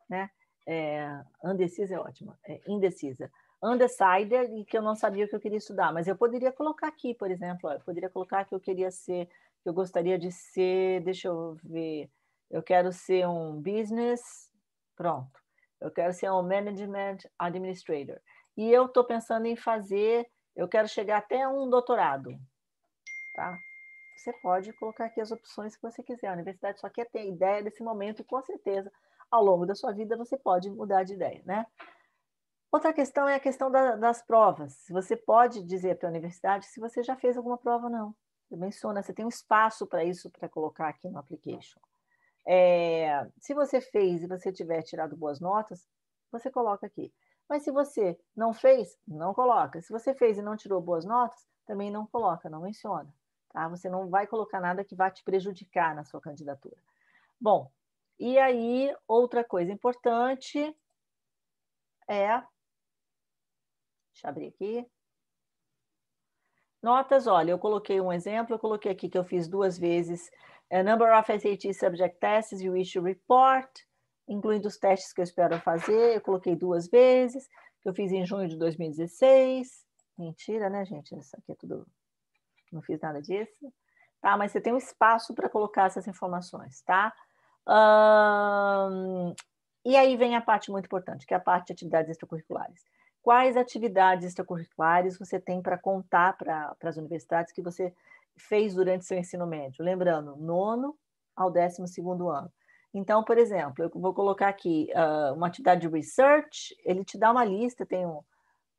né? É, undecisa é ótima, é, indecisa. Undecided, e que eu não sabia o que eu queria estudar, mas eu poderia colocar aqui, por exemplo, ó, eu poderia colocar que eu queria ser eu gostaria de ser, deixa eu ver, eu quero ser um business, pronto. Eu quero ser um management administrator. E eu estou pensando em fazer, eu quero chegar até um doutorado, tá? Você pode colocar aqui as opções que você quiser. A universidade só quer ter ideia desse momento e com certeza ao longo da sua vida você pode mudar de ideia, né? Outra questão é a questão da, das provas. Você pode dizer para a universidade se você já fez alguma prova ou não menciona, você tem um espaço para isso para colocar aqui no application. É, se você fez e você tiver tirado boas notas, você coloca aqui. Mas se você não fez, não coloca. Se você fez e não tirou boas notas, também não coloca, não menciona. Tá? Você não vai colocar nada que vá te prejudicar na sua candidatura. Bom, e aí outra coisa importante é. Deixa eu abrir aqui. Notas, olha, eu coloquei um exemplo, eu coloquei aqui que eu fiz duas vezes a é, number of SAT subject tests you to report, incluindo os testes que eu espero fazer, eu coloquei duas vezes, que eu fiz em junho de 2016. Mentira, né, gente? Isso aqui é tudo. Não fiz nada disso. Tá, mas você tem um espaço para colocar essas informações, tá? Um... E aí vem a parte muito importante, que é a parte de atividades extracurriculares quais atividades extracurriculares você tem para contar para as universidades que você fez durante seu ensino médio. Lembrando, nono ao décimo segundo ano. Então, por exemplo, eu vou colocar aqui uh, uma atividade de research, ele te dá uma lista, tem um,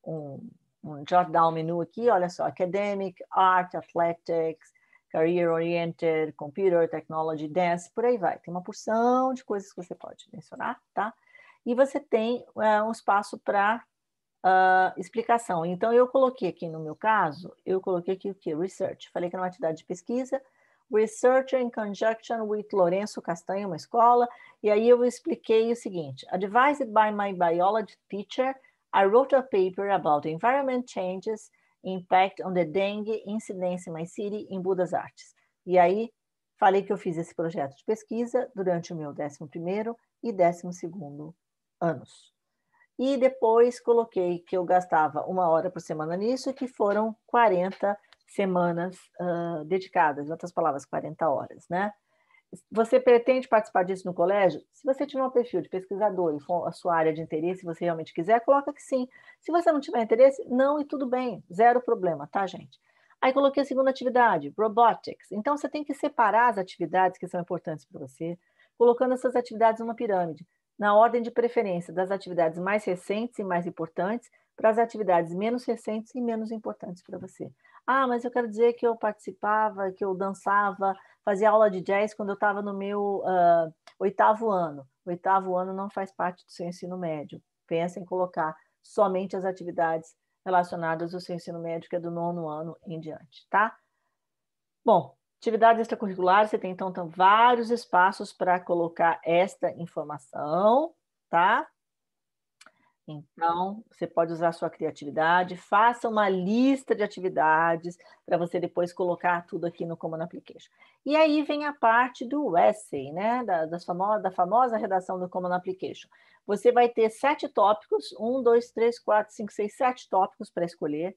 um, um jot down menu aqui, olha só, academic, art, athletics, career oriented, computer, technology, dance, por aí vai. Tem uma porção de coisas que você pode mencionar, tá? E você tem uh, um espaço para uh, explicação. Então, eu coloquei aqui no meu caso, eu coloquei aqui o que? Research. Falei que era uma atividade de pesquisa. research in conjunction with Lourenço Castanho, uma escola. E aí eu expliquei o seguinte. Advised by my biology teacher, I wrote a paper about environment changes impact on the dengue incidence in my city em Budas Artes. E aí falei que eu fiz esse projeto de pesquisa durante o meu 11º e 12º anos e depois coloquei que eu gastava uma hora por semana nisso, que foram 40 semanas uh, dedicadas, em outras palavras, 40 horas, né? Você pretende participar disso no colégio? Se você tiver um perfil de pesquisador e for a sua área de interesse, se você realmente quiser, coloca que sim. Se você não tiver interesse, não e tudo bem, zero problema, tá, gente? Aí coloquei a segunda atividade, robotics. Então você tem que separar as atividades que são importantes para você, colocando essas atividades numa pirâmide na ordem de preferência das atividades mais recentes e mais importantes para as atividades menos recentes e menos importantes para você. Ah, mas eu quero dizer que eu participava, que eu dançava, fazia aula de jazz quando eu estava no meu uh, oitavo ano. oitavo ano não faz parte do seu ensino médio. Pensa em colocar somente as atividades relacionadas ao seu ensino médio, que é do nono ano em diante, tá? Bom, Atividades extracurriculares, você tem então, então vários espaços para colocar esta informação, tá? Então, você pode usar a sua criatividade, faça uma lista de atividades para você depois colocar tudo aqui no Common Application. E aí vem a parte do essay, né? Da, da famosa redação do Common Application. Você vai ter sete tópicos, um, dois, três, quatro, cinco, seis, sete tópicos para escolher.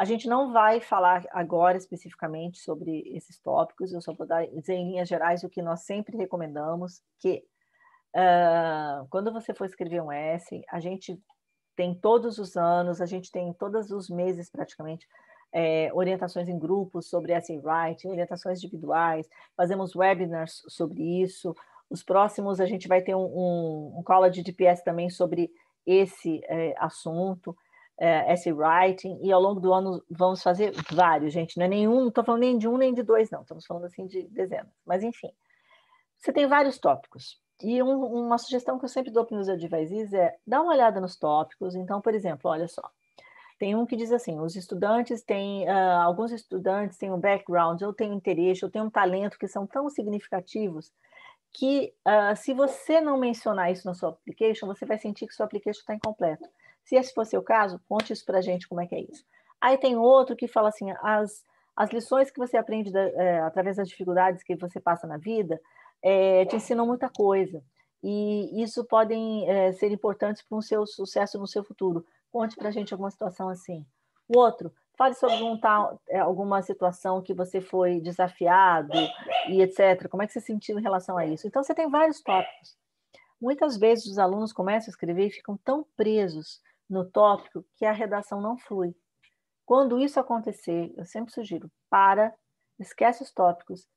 A gente não vai falar agora especificamente sobre esses tópicos, eu só vou dar, dizer em linhas gerais o que nós sempre recomendamos, que uh, quando você for escrever um S, a gente tem todos os anos, a gente tem todos os meses praticamente, é, orientações em grupos sobre essay writing, orientações individuais, fazemos webinars sobre isso. Os próximos a gente vai ter um, um, um college de PS também sobre esse é, assunto é, writing, e ao longo do ano vamos fazer vários, gente. Não é nenhum, não estou falando nem de um nem de dois, não. Estamos falando assim de dezenas. Mas enfim, você tem vários tópicos. E um, uma sugestão que eu sempre dou para os advisees é dar uma olhada nos tópicos. Então, por exemplo, olha só. Tem um que diz assim: os estudantes têm, uh, alguns estudantes têm um background, ou têm interesse, ou têm um talento que são tão significativos que uh, se você não mencionar isso na sua application, você vai sentir que sua application está incompleta. Se esse fosse o caso, conte isso para a gente como é que é isso. Aí tem outro que fala assim: as, as lições que você aprende da, é, através das dificuldades que você passa na vida é, te ensinam muita coisa. E isso podem é, ser importantes para o seu sucesso no seu futuro. Conte para a gente alguma situação assim. O outro, fale sobre tal, é, alguma situação que você foi desafiado e etc. Como é que você sentiu em relação a isso? Então, você tem vários tópicos. Muitas vezes os alunos começam a escrever e ficam tão presos no tópico que a redação não flui. Quando isso acontecer, eu sempre sugiro: para, esquece os tópicos,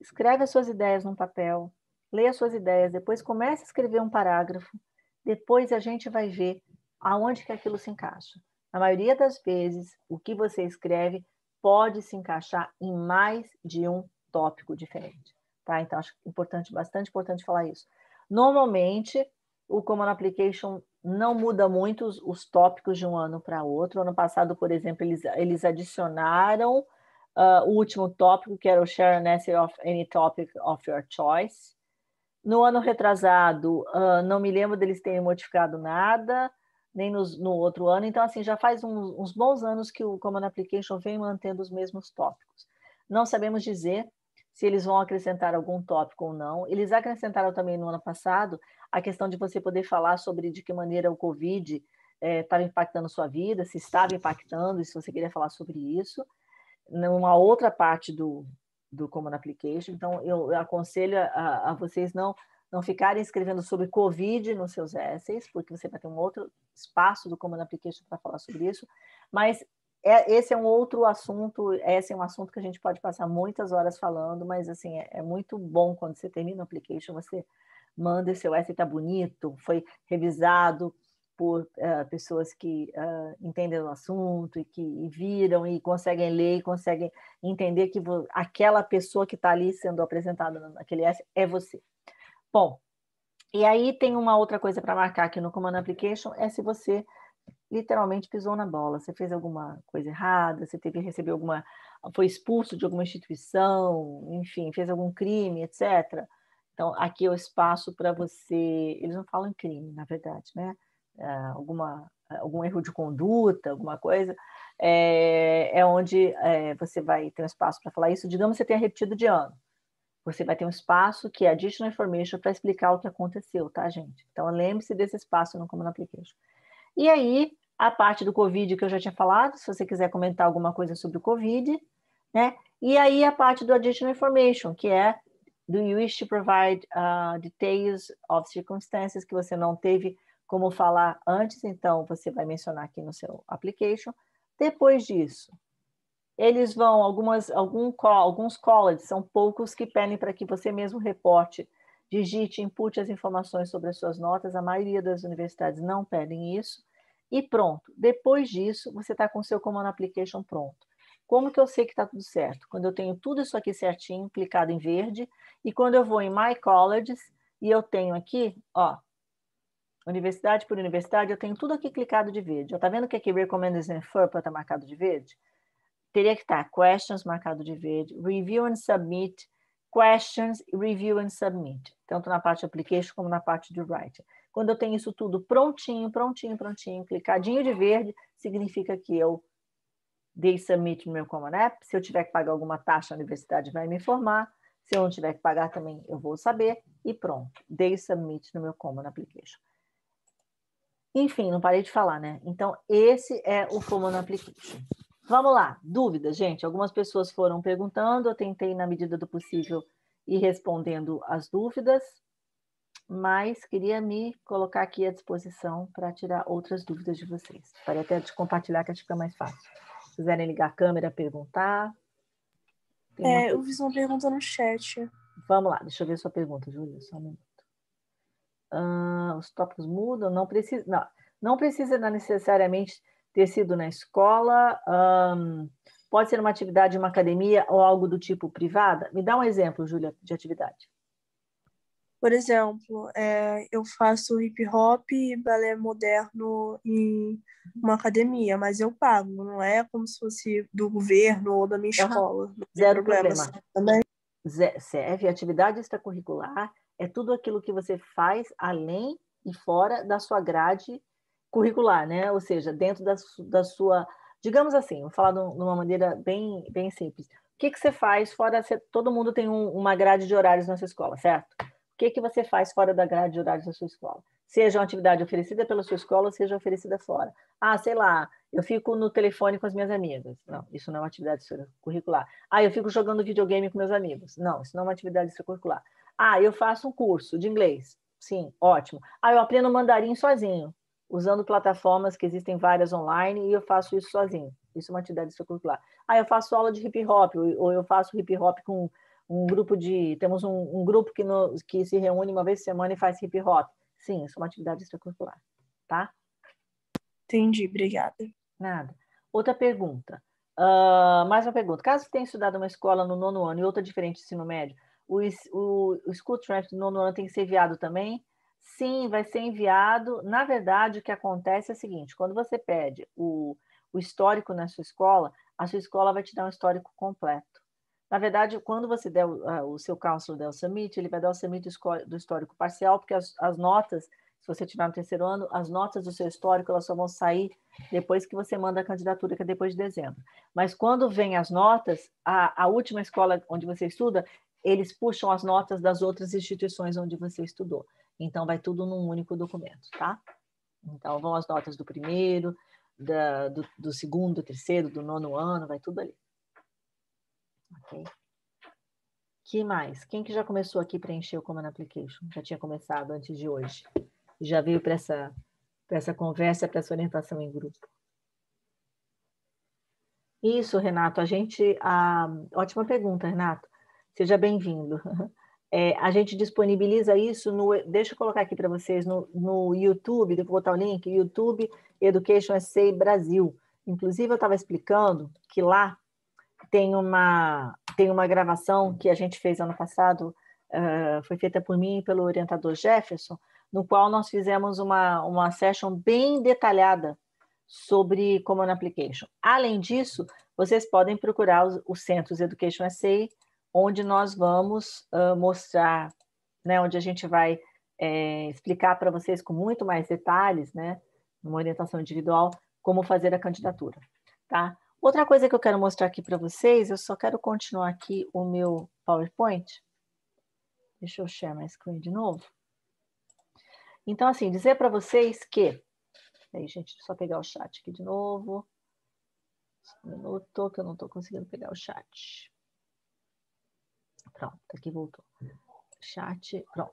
escreve as suas ideias num papel, leia as suas ideias, depois comece a escrever um parágrafo, depois a gente vai ver aonde que aquilo se encaixa. Na maioria das vezes, o que você escreve pode se encaixar em mais de um tópico diferente, tá? Então acho importante, bastante importante falar isso. Normalmente, o Common Application não muda muito os, os tópicos de um ano para outro. Ano passado, por exemplo, eles, eles adicionaram uh, o último tópico, que era o Share an Essay of Any Topic of Your Choice. No ano retrasado, uh, não me lembro deles terem modificado nada, nem nos, no outro ano. Então, assim, já faz uns, uns bons anos que o Common Application vem mantendo os mesmos tópicos. Não sabemos dizer se eles vão acrescentar algum tópico ou não. Eles acrescentaram também no ano passado a questão de você poder falar sobre de que maneira o Covid eh, estava é, impactando sua vida, se estava impactando, e se você queria falar sobre isso, numa outra parte do, do Common Application. Então, eu, eu aconselho a, a, vocês não, não ficarem escrevendo sobre Covid nos seus essays, porque você vai ter um outro espaço do Common Application para falar sobre isso, mas é, esse é um outro assunto, esse é um assunto que a gente pode passar muitas horas falando, mas assim, é, é muito bom quando você termina o application, você manda seu essay está bonito, foi revisado por eh, pessoas que eh, entendem o assunto e que e viram e conseguem ler e conseguem entender que aquela pessoa que está ali sendo apresentada naquele essay é você. Bom, e aí tem uma outra coisa para marcar aqui no Command Application, é se você literalmente pisou na bola. Você fez alguma coisa errada, você teve recebeu alguma foi expulso de alguma instituição, enfim, fez algum crime, etc. Então, aqui é o espaço para você. Eles não falam crime, na verdade, né? É, alguma, algum erro de conduta, alguma coisa, é, é onde é, você vai ter um espaço para falar isso. Digamos que você tenha repetido de ano. Você vai ter um espaço que é additional information para explicar o que aconteceu, tá, gente? Então, lembre-se desse espaço no Common Application. E aí, a parte do Covid que eu já tinha falado, se você quiser comentar alguma coisa sobre o Covid, né? E aí a parte do Additional Information, que é do you wish to provide uh, details of circumstances que você não teve como falar antes, então você vai mencionar aqui no seu application. Depois disso, eles vão, algumas, algum, alguns colleges, são poucos que pedem para que você mesmo reporte digite, impute as informações sobre as suas notas, a maioria das universidades não pedem isso, e pronto. Depois disso, você está com o seu Common Application pronto. Como que eu sei que está tudo certo? Quando eu tenho tudo isso aqui certinho, clicado em verde, e quando eu vou em My Colleges, e eu tenho aqui, ó, universidade por universidade, eu tenho tudo aqui clicado de verde. Está vendo que aqui Recommendations and FERPA está marcado de verde? Teria que estar tá Questions marcado de verde, Review and Submit, questions, review and submit, tanto na parte de application como na parte de write. Quando eu tenho isso tudo prontinho, prontinho, prontinho, clicadinho de verde, significa que eu dei submit no meu Common App. Se eu tiver que pagar alguma taxa, a universidade vai me informar. Se eu não tiver que pagar também, eu vou saber. E pronto, dei submit no meu Common Application. Enfim, não parei de falar, né? Então, esse é o Common Application. Vamos lá, dúvidas, gente. Algumas pessoas foram perguntando, eu tentei, na medida do possível, ir respondendo as dúvidas, mas queria me colocar aqui à disposição para tirar outras dúvidas de vocês. Parei até de compartilhar, que acho que fica mais fácil. Se quiserem ligar a câmera, perguntar. É, eu fiz uma pergunta no chat. Vamos lá, deixa eu ver sua pergunta, Júlia, só um minuto. Ah, os tópicos mudam, não precisa. Não, não precisa necessariamente ter sido na escola, um, pode ser uma atividade de uma academia ou algo do tipo privada? Me dá um exemplo, Júlia, de atividade. Por exemplo, é, eu faço hip hop e balé moderno em uma academia, mas eu pago, não é como se fosse do governo ou da minha escola. Zero problema. problema. Serve atividade extracurricular, é tudo aquilo que você faz além e fora da sua grade curricular, né? Ou seja, dentro da, da sua, digamos assim, vou falar de uma maneira bem, bem simples. O que, que você faz fora? Você, todo mundo tem um, uma grade de horários na sua escola, certo? O que, que você faz fora da grade de horários da sua escola? Seja uma atividade oferecida pela sua escola, seja oferecida fora. Ah, sei lá, eu fico no telefone com as minhas amigas. Não, isso não é uma atividade curricular. Ah, eu fico jogando videogame com meus amigos. Não, isso não é uma atividade extracurricular. Ah, eu faço um curso de inglês. Sim, ótimo. Ah, eu aprendo mandarim sozinho usando plataformas que existem várias online e eu faço isso sozinho. Isso é uma atividade extracurricular. Ah, eu faço aula de hip hop ou eu faço hip hop com um grupo de temos um, um grupo que, no, que se reúne uma vez por semana e faz hip hop. Sim, isso é uma atividade extracurricular, tá? Entendi, obrigada. Nada. Outra pergunta. Uh, mais uma pergunta. Caso tenha estudado uma escola no nono ano e outra diferente de ensino médio, o, o, o school traffic do nono ano tem que ser enviado também? Sim, vai ser enviado. Na verdade, o que acontece é o seguinte: quando você pede o, o histórico na sua escola, a sua escola vai te dar um histórico completo. Na verdade, quando você der o, o seu counselor der o summit, ele vai dar o summit do histórico parcial, porque as, as notas, se você tiver no terceiro ano, as notas do seu histórico elas só vão sair depois que você manda a candidatura, que é depois de dezembro. Mas quando vem as notas, a, a última escola onde você estuda, eles puxam as notas das outras instituições onde você estudou. Então, vai tudo num único documento, tá? Então, vão as notas do primeiro, da, do, do, segundo, do terceiro, do nono ano, vai tudo ali. Ok? que mais? Quem que já começou aqui preencher o Common Application? Já tinha começado antes de hoje? Já veio para essa, essa conversa, para essa orientação em grupo? Isso, Renato. A gente. a ótima pergunta, Renato. Seja bem-vindo. É, a gente disponibiliza isso no. Deixa eu colocar aqui para vocês no, no YouTube, vou botar o link, YouTube Education SA Brasil. Inclusive, eu estava explicando que lá tem uma, tem uma gravação que a gente fez ano passado, uh, foi feita por mim e pelo orientador Jefferson, no qual nós fizemos uma, uma session bem detalhada sobre Common Application. Além disso, vocês podem procurar os, os Centros Education SA onde nós vamos uh, mostrar, né, onde a gente vai é, explicar para vocês com muito mais detalhes, né, numa orientação individual, como fazer a candidatura, tá? Outra coisa que eu quero mostrar aqui para vocês, eu só quero continuar aqui o meu PowerPoint. Deixa eu share my screen de novo. Então, assim, dizer para vocês que... Aí, gente, só pegar o chat aqui de novo. Só um minuto, que eu não estou conseguindo pegar o chat. Pronto, tá aqui voltou. Chat, pronto.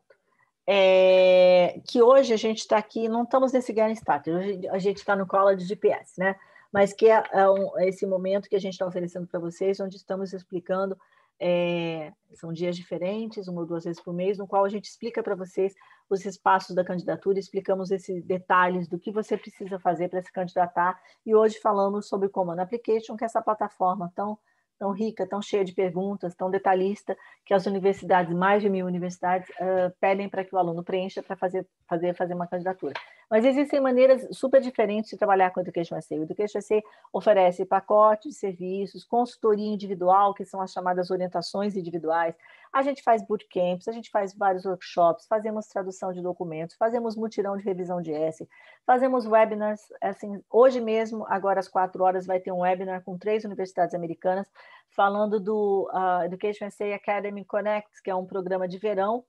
É, que hoje a gente está aqui, não estamos nesse guerra Started, hoje a gente está no College de GPS, né? Mas que é, é, um, é esse momento que a gente está oferecendo para vocês, onde estamos explicando é, são dias diferentes, uma ou duas vezes por mês, no qual a gente explica para vocês os espaços da candidatura, explicamos esses detalhes do que você precisa fazer para se candidatar. E hoje falamos sobre o Common Application, que é essa plataforma tão tão rica, tão cheia de perguntas, tão detalhista, que as universidades, mais de mil universidades, uh, pedem para que o aluno preencha para fazer, fazer, fazer uma candidatura. Mas existem maneiras super diferentes de trabalhar com o Education SA. O Education SA oferece pacote de serviços, consultoria individual, que são as chamadas orientações individuais. A gente faz bootcamps, a gente faz vários workshops, fazemos tradução de documentos, fazemos mutirão de revisão de S, fazemos webinars. Assim, hoje mesmo, agora às quatro horas, vai ter um webinar com três universidades americanas falando do uh, Education SA Academy Connect, que é um programa de verão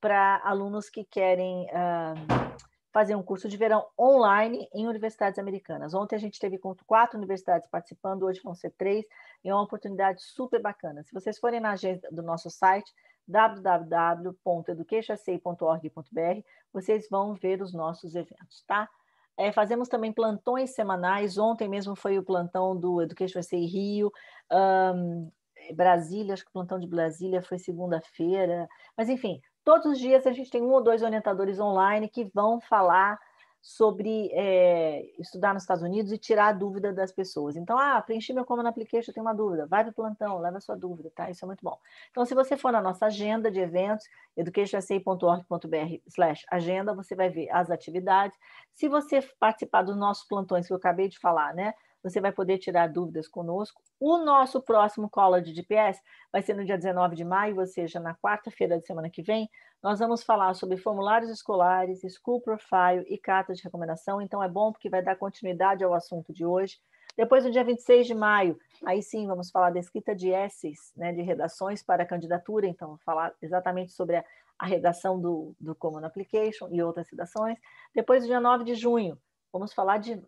para alunos que querem... Uh, fazer um curso de verão online em universidades americanas. Ontem a gente teve quatro universidades participando, hoje vão ser três, e é uma oportunidade super bacana. Se vocês forem na agenda do nosso site, www.educationsa.org.br, vocês vão ver os nossos eventos, tá? É, fazemos também plantões semanais. Ontem mesmo foi o plantão do Education SEI Rio, um, Brasília, acho que o plantão de Brasília foi segunda-feira. Mas, enfim, Todos os dias a gente tem um ou dois orientadores online que vão falar sobre é, estudar nos Estados Unidos e tirar a dúvida das pessoas. Então, ah, preenchi meu Common Application, eu tenho uma dúvida. Vai para o plantão, leva a sua dúvida, tá? Isso é muito bom. Então, se você for na nossa agenda de eventos, educationsa.org.br slash agenda, você vai ver as atividades. Se você participar dos nossos plantões que eu acabei de falar, né? Você vai poder tirar dúvidas conosco. O nosso próximo Cola de DPS vai ser no dia 19 de maio, ou seja, na quarta-feira da semana que vem. Nós vamos falar sobre formulários escolares, school profile e cartas de recomendação. Então é bom porque vai dar continuidade ao assunto de hoje. Depois, no dia 26 de maio, aí sim vamos falar da escrita de essays, né, de redações para a candidatura. Então, vou falar exatamente sobre a, a redação do, do Common Application e outras redações. Depois, no dia 9 de junho, vamos falar de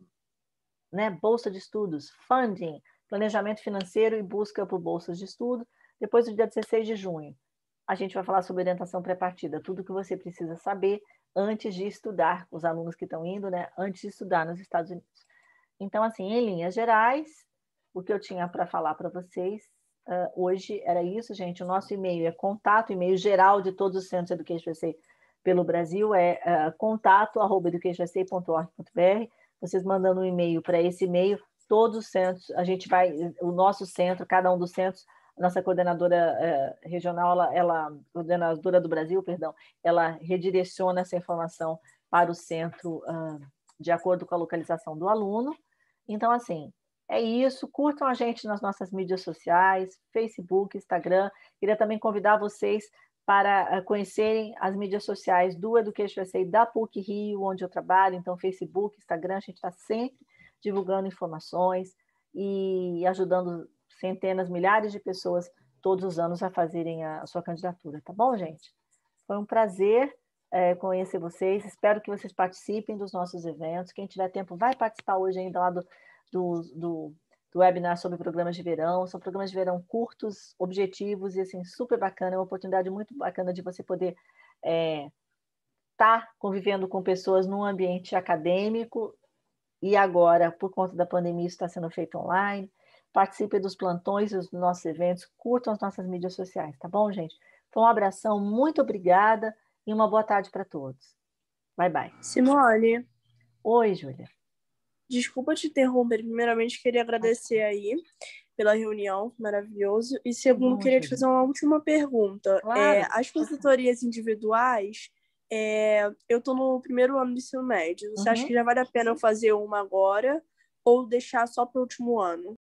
né? Bolsa de estudos, funding, planejamento financeiro e busca por bolsas de estudo. Depois do dia 16 de junho, a gente vai falar sobre orientação pré-partida, tudo que você precisa saber antes de estudar, os alunos que estão indo, né? Antes de estudar nos Estados Unidos. Então, assim, em linhas gerais, o que eu tinha para falar para vocês uh, hoje era isso, gente. O nosso e-mail é contato, e-mail geral de todos os centros Education USA pelo Brasil é uh, ah, contato@educationusa.org.br vocês mandando um e-mail para esse e-mail, todos os centros, a gente vai, o nosso centro, cada um dos centros, nossa coordenadora eh, regional, ela, ela, coordenadora do Brasil, perdão, ela redireciona essa informação para o centro ah, de acordo com a localização do aluno. Então, assim, é isso. Curtam a gente nas nossas mídias sociais, Facebook, Instagram. Queria também convidar vocês para eh, conhecerem as mídias sociais do Education USA da PUC Rio, onde eu trabalho, então Facebook, Instagram, a gente está sempre divulgando informações e ajudando centenas, milhares de pessoas todos os anos a fazerem a, sua candidatura, tá bom, gente? Foi um prazer é, conhecer vocês, espero que vocês participem dos nossos eventos, quem tiver tempo vai participar hoje ainda lá do, do, do do webinar sobre programas de verão. São programas de verão curtos, objetivos e assim super bacana. É uma oportunidade muito bacana de você poder estar é, tá convivendo com pessoas num ambiente acadêmico e agora, por conta da pandemia, isso está sendo feito online. Participe dos plantões, dos nossos eventos, curtam as nossas mídias sociais, tá bom, gente? Então, um abração, muito obrigada e uma boa tarde para todos. Bye, bye. Simone. Oi, Júlia. Desculpa te interromper. Primeiramente, queria agradecer aí pela reunião, maravilhoso. E segundo, Bom, queria te fazer uma última pergunta. É, claro. É, as consultorias individuais, é, eu estou no primeiro ano do ensino médio. Você uhum. acha que já vale a pena eu fazer uma agora ou deixar só para o último ano?